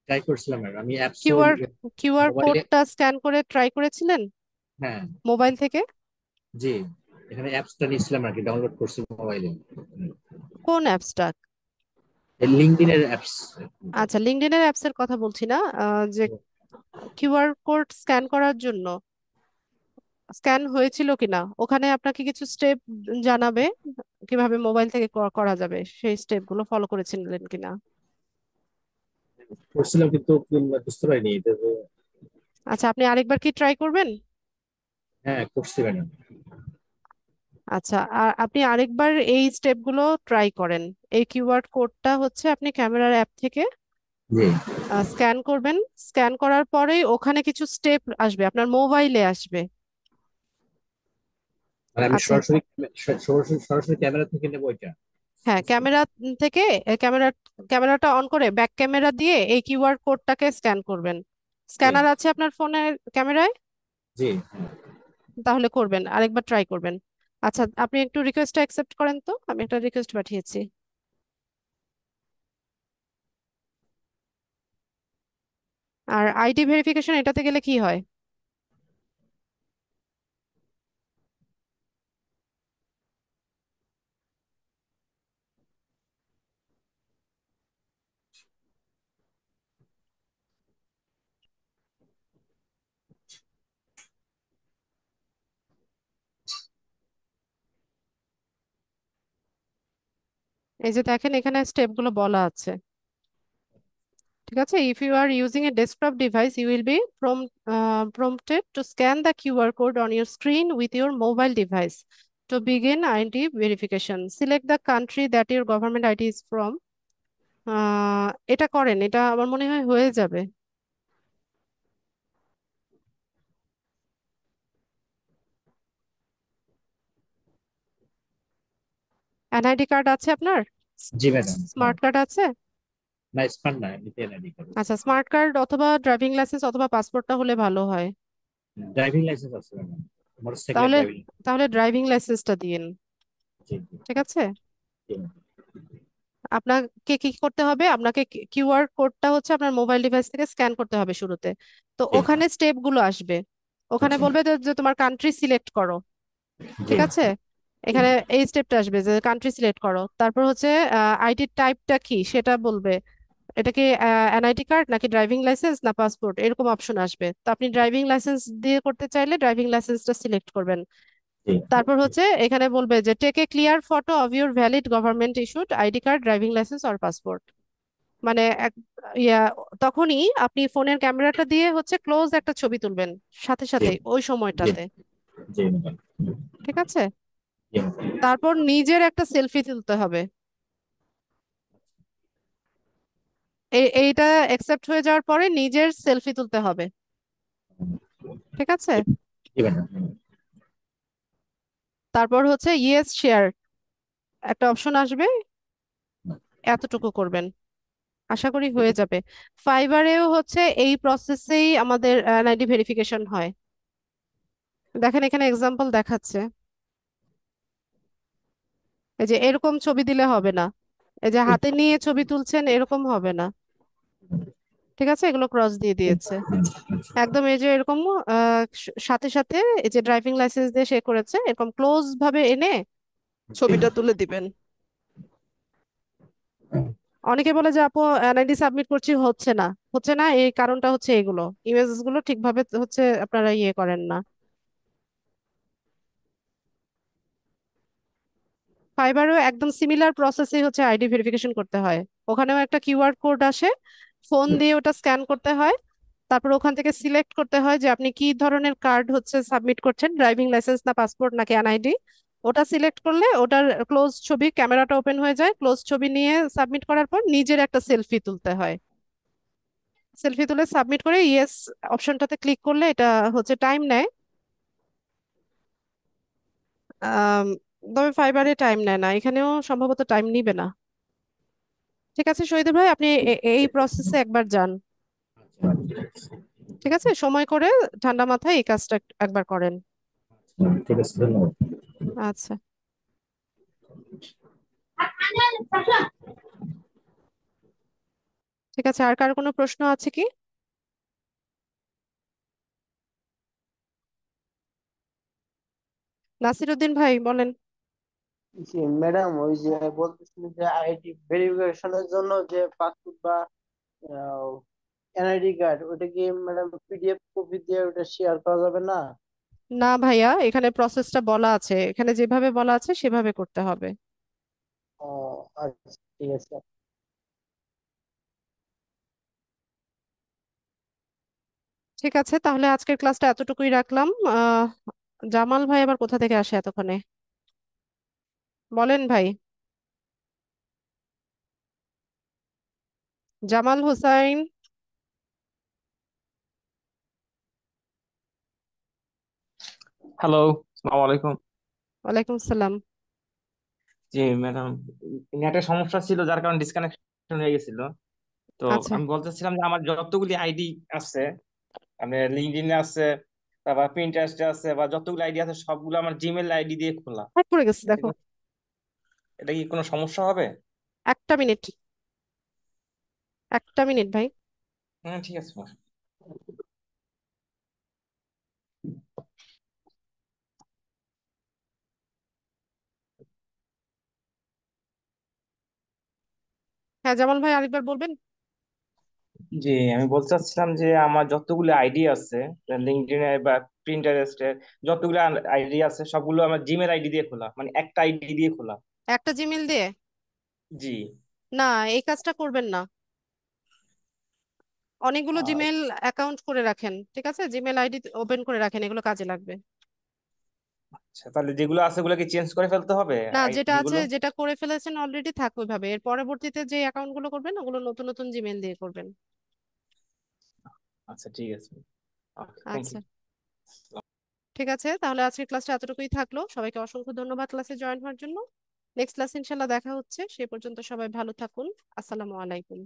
ট্রাই করেছিলাম আমি অ্যাপ কিউআর কিউআর কোডটা স্ক্যান করে ট্রাই করেছিলেন হ্যাঁ মোবাইল থেকে জি এখানে অ্যাপসটা নিছিলাম আর কি ডাউনলোড করছি মোবাইলে কোন অ্যাপসটা লিঙ্কডইনের অ্যাপস আচ্ছা লিঙ্কডইনের অ্যাপসের কথা বলছি না যে কিউআর কোড স্ক্যান করার জন্য স্ক্যান হয়েছিল কিনা ওখানে আপনাকে কিছু স্টেপ জানাবে কিভাবে মোবাইল থেকে করা যাবে সেই স্টেপগুলো ফলো করেছিলেন কিনা করছিলাম কিন্তু বুঝতে পারিনি আচ্ছা আপনি আরেকবার কি ট্রাই করবেন হ্যাঁ করছি ম্যাডাম আচ্ছা আর আপনি আরেকবার এই স্টেপগুলো ট্রাই করেন এই কিউআর কোডটা হচ্ছে আপনি ক্যামেরার অ্যাপ থেকে স্ক্যান করবেন স্ক্যান করার পরেই ওখানে কিছু স্টেপ আসবে আপনার মোবাইলে আসবে মানে আচ্ছা। হ্যাঁ ক্যামেরা থেকে ক্যামেরা ক্যামেরাটা অন করে ব্যাক ক্যামেরা দিয়ে এই কিউআর কোডটাকে স্ক্যান করবেন স্ক্যানার আছে আপনার ফোনের ক্যামেরায় জি তাহলে করবেন আরেকবার ট্রাই করবেন আচ্ছা আপনি একটু রিকোয়েস্টটা অ্যাকসেপ্ট করেন তো আমি একটা রিকোয়েস্ট পাঠিয়েছি আর আইডি ভেরিফিকেশন এটাতে গেলে কি হয় এই যে দেখেন এখানে স্টেপগুলো বলা আছে ঠিক আছে if you are using a desktop device you will be prompted to scan the QR code on your screen with your mobile device to begin ID verification select the country that your government ID is from এটা করেন এটা আমার মনে হয় হয়ে যাবে NID card আছে আপনার জি ম্যাডাম স্মার্ট কার্ড আছে না স্মার্ট না এনআইডি কার্ড আচ্ছা স্মার্ট কার্ড অথবা ড্রাইভিং লাইসেন্স অথবা পাসপোর্টটা হলে ভালো হয় ড্রাইভিং লাইসেন্স আছে ম্যাডাম তাহলে তাহলে ড্রাইভিং লাইসেন্সটা দিন ঠিক আছে আপনাকে কি করতে হবে আপনাকে কিউআর কোডটা হচ্ছে আপনার মোবাইল ডিভাইস থেকে স্ক্যান করতে হবে শুরুতে তো ওখানে স্টেপগুলো আসবে ওখানে বলবে যে তোমার কান্ট্রি সিলেক্ট করো ঠিক আছে এখানে এই স্টেপটা আসবে যে কান্ট্রি সিলেক্ট করো তারপর হচ্ছে আইডি টাইপটা কি সেটা বলবে এটা কি এনআইডি কার্ড নাকি ড্রাইভিং লাইসেন্স না পাসপোর্ট এরকম অপশন আসবে তো আপনি ড্রাইভিং লাইসেন্স দিয়ে করতে চাইলে ড্রাইভিং লাইসেন্সটা সিলেক্ট করবেন তারপর হচ্ছে এখানে বলবে যে take a clear photo of your valid government issued ID card driving licence or passport মানে এক ইয়া তখনই আপনি ফোনের ক্যামেরাটা দিয়ে হচ্ছে ক্লোজ একটা ছবি তুলবেন সাথে সাথে ওই সময়টাতে ঠিক আছে তারপর নিজের একটা সেলফি তুলতে হবে এইটা অ্যাকসেপ্ট হয়ে যাওয়ার পরে নিজের সেলফি তুলতে হবে ঠিক আছে তারপর হচ্ছে ইয়েস শেয়ার একটা অপশন আসবে এতটুকু করবেন আশা করি হয়ে যাবে ফাইবারেও হচ্ছে এই প্রসেসেই আমাদের এনআইডি ভেরিফিকেশন হয় দেখেন এখানে এক্সাম্পল দেখাচ্ছে এই যে এরকম ছবি দিলে হবে না এই যে হাতে নিয়ে ছবি তুলছেন এরকম হবে না ঠিক আছে এগুলো ক্রস দিয়ে দিয়েছে একদম এই যে এরকম সাথে সাথে এই যে ড্রাইভিং লাইসেন্স দিয়ে সে করেছে এরকম ক্লোজ ভাবে এনে ছবিটা তুলে দিবেন অনেকে বলে যে আপু এনআইডি সাবমিট করছি হচ্ছে না হচ্ছে না এই কারণটা হচ্ছে এগুলো ইমেজেস গুলো ঠিকভাবে হচ্ছে আপনারা ইয়ে করেন না ফাইবারও একদম সিমিলার প্রসেসে হচ্ছে আইডি ভেরিফিকেশন করতে হয় ওখানেও একটা কিউআর কোড আসে ফোন দিয়ে ওটা স্ক্যান করতে হয় তারপর ওখান থেকে সিলেক্ট করতে হয় যে আপনি কি ধরনের কার্ড হচ্ছে সাবমিট করছেন ড্রাইভিং লাইসেন্স না পাসপোর্ট নাকি এনআইডি ওটা সিলেক্ট করলে ওটার ক্লোজ ছবি ক্যামেরাটা ওপেন হয়ে যায় ক্লোজ ছবি নিয়ে সাবমিট করার পর নিজের একটা সেলফি তুলতে হয় সেলফি তুলে সাবমিট করে ইয়েস অপশনটাতে ক্লিক করলে এটা হচ্ছে টাইম নেয় তবে ফাইবারে টাইম নেয় না এখানেও সম্ভবত টাইম নিবে না ঠিক আছে শহীদ ভাই আপনি এই প্রসেসে আচ্ছা। একবার যান ঠিক আছে সময় করে ঠান্ডা মাথায় এই কাজটা একবার করেন ঠিক আছে ধন্যবাদ আচ্ছা ঠিক আছে আর কার কোনো প্রশ্ন আছে কি নাসিরুদ্দিন ভাই বলেন জি ম্যাডাম ওই যে বলতেছিল যে আইডি ভেরিফিকেশনের জন্য যে পাসপোর্ট বা এনআইডি কার্ড ওটা কি ম্যাডাম পিডিএফ কপি দিয়ে ওটা শেয়ার করা যাবে না না ভাইয়া এখানে প্রসেসটা বলা আছে এখানে যেভাবে বলা আছে সেভাবে করতে হবে ও আচ্ছা ঠিক আছে ঠিক আছে তাহলে আজকের ক্লাসটা এতটুকুই রাখলাম আহ জামাল ভাই আবার কোথা থেকে আসে এতক্ষণে বলেন ভাই জামাল হোসাইন হ্যালো আসসালামু আলাইকুম ওয়ালাইকুম সালাম জি ম্যাডাম নেটের সমস্যা ছিল যার কারণে ডিসকানেকশন হয়ে গেছিল তো আচ্ছা আমি বলতেছিলাম যে আমার যতগুলি আইডি আছে আপনার লিঙ্কডইনে আছে তারপর প্রিন্টারেস্টে আছে বা যতগুলো আইডি আছে সবগুলো আমার জিমেল আইডি দিয়ে খোলা করে হ্যাঁ, গেছে দেখো এটা কি কোনো সমস্যা হবে একটা মিনিট একটা মিনিট ভাই হ্যাঁ ঠিক আছে হ্যাঁ জামাল ভাই আরেকবার বলবেন জি আমি বলতে চাচ্ছিলাম যে আমার যতগুলো আইডি আছে লিঙ্কডইনে বা প্রিন্টারেস্টে যতগুলো আইডি আছে সবগুলো আমার জিমের আইডি দিয়ে খোলা মানে একটা আইডি দিয়ে খোলা একটা জিমেল দিয়ে জি না এই কাজটা করবেন না অনেকগুলো জিমেল আচ্ছা। অ্যাকাউন্ট করে রাখেন ঠিক আছে জিমেল আইডি ওপেন করে রাখেন এগুলো কাজে লাগবে আচ্ছা তাহলে যেগুলো আছে ওগুলোকে চেঞ্জ করে ফেলতে হবে না যেটা আছে যেটা করে ফেলেছেন অলরেডি থাক ওইভাবে এর পরবর্তীতে যে অ্যাকাউন্ট গুলো করবেন ওগুলো নতুন নতুন জিমেল দিয়ে করবেন আচ্ছা ঠিক আছে ওকে থ্যাংক আচ্ছা ঠিক আছে তাহলে আজকের ক্লাসটা এতটুকুই থাকলো সবাইকে অসংখ্য ধন্যবাদ ক্লাসে জয়েন হওয়ার জন্য নেক্সট ক্লাস ইনশাল্লাহ দেখা হচ্ছে সে পর্যন্ত সবাই ভালো থাকুন আসসালামু আলাইকুম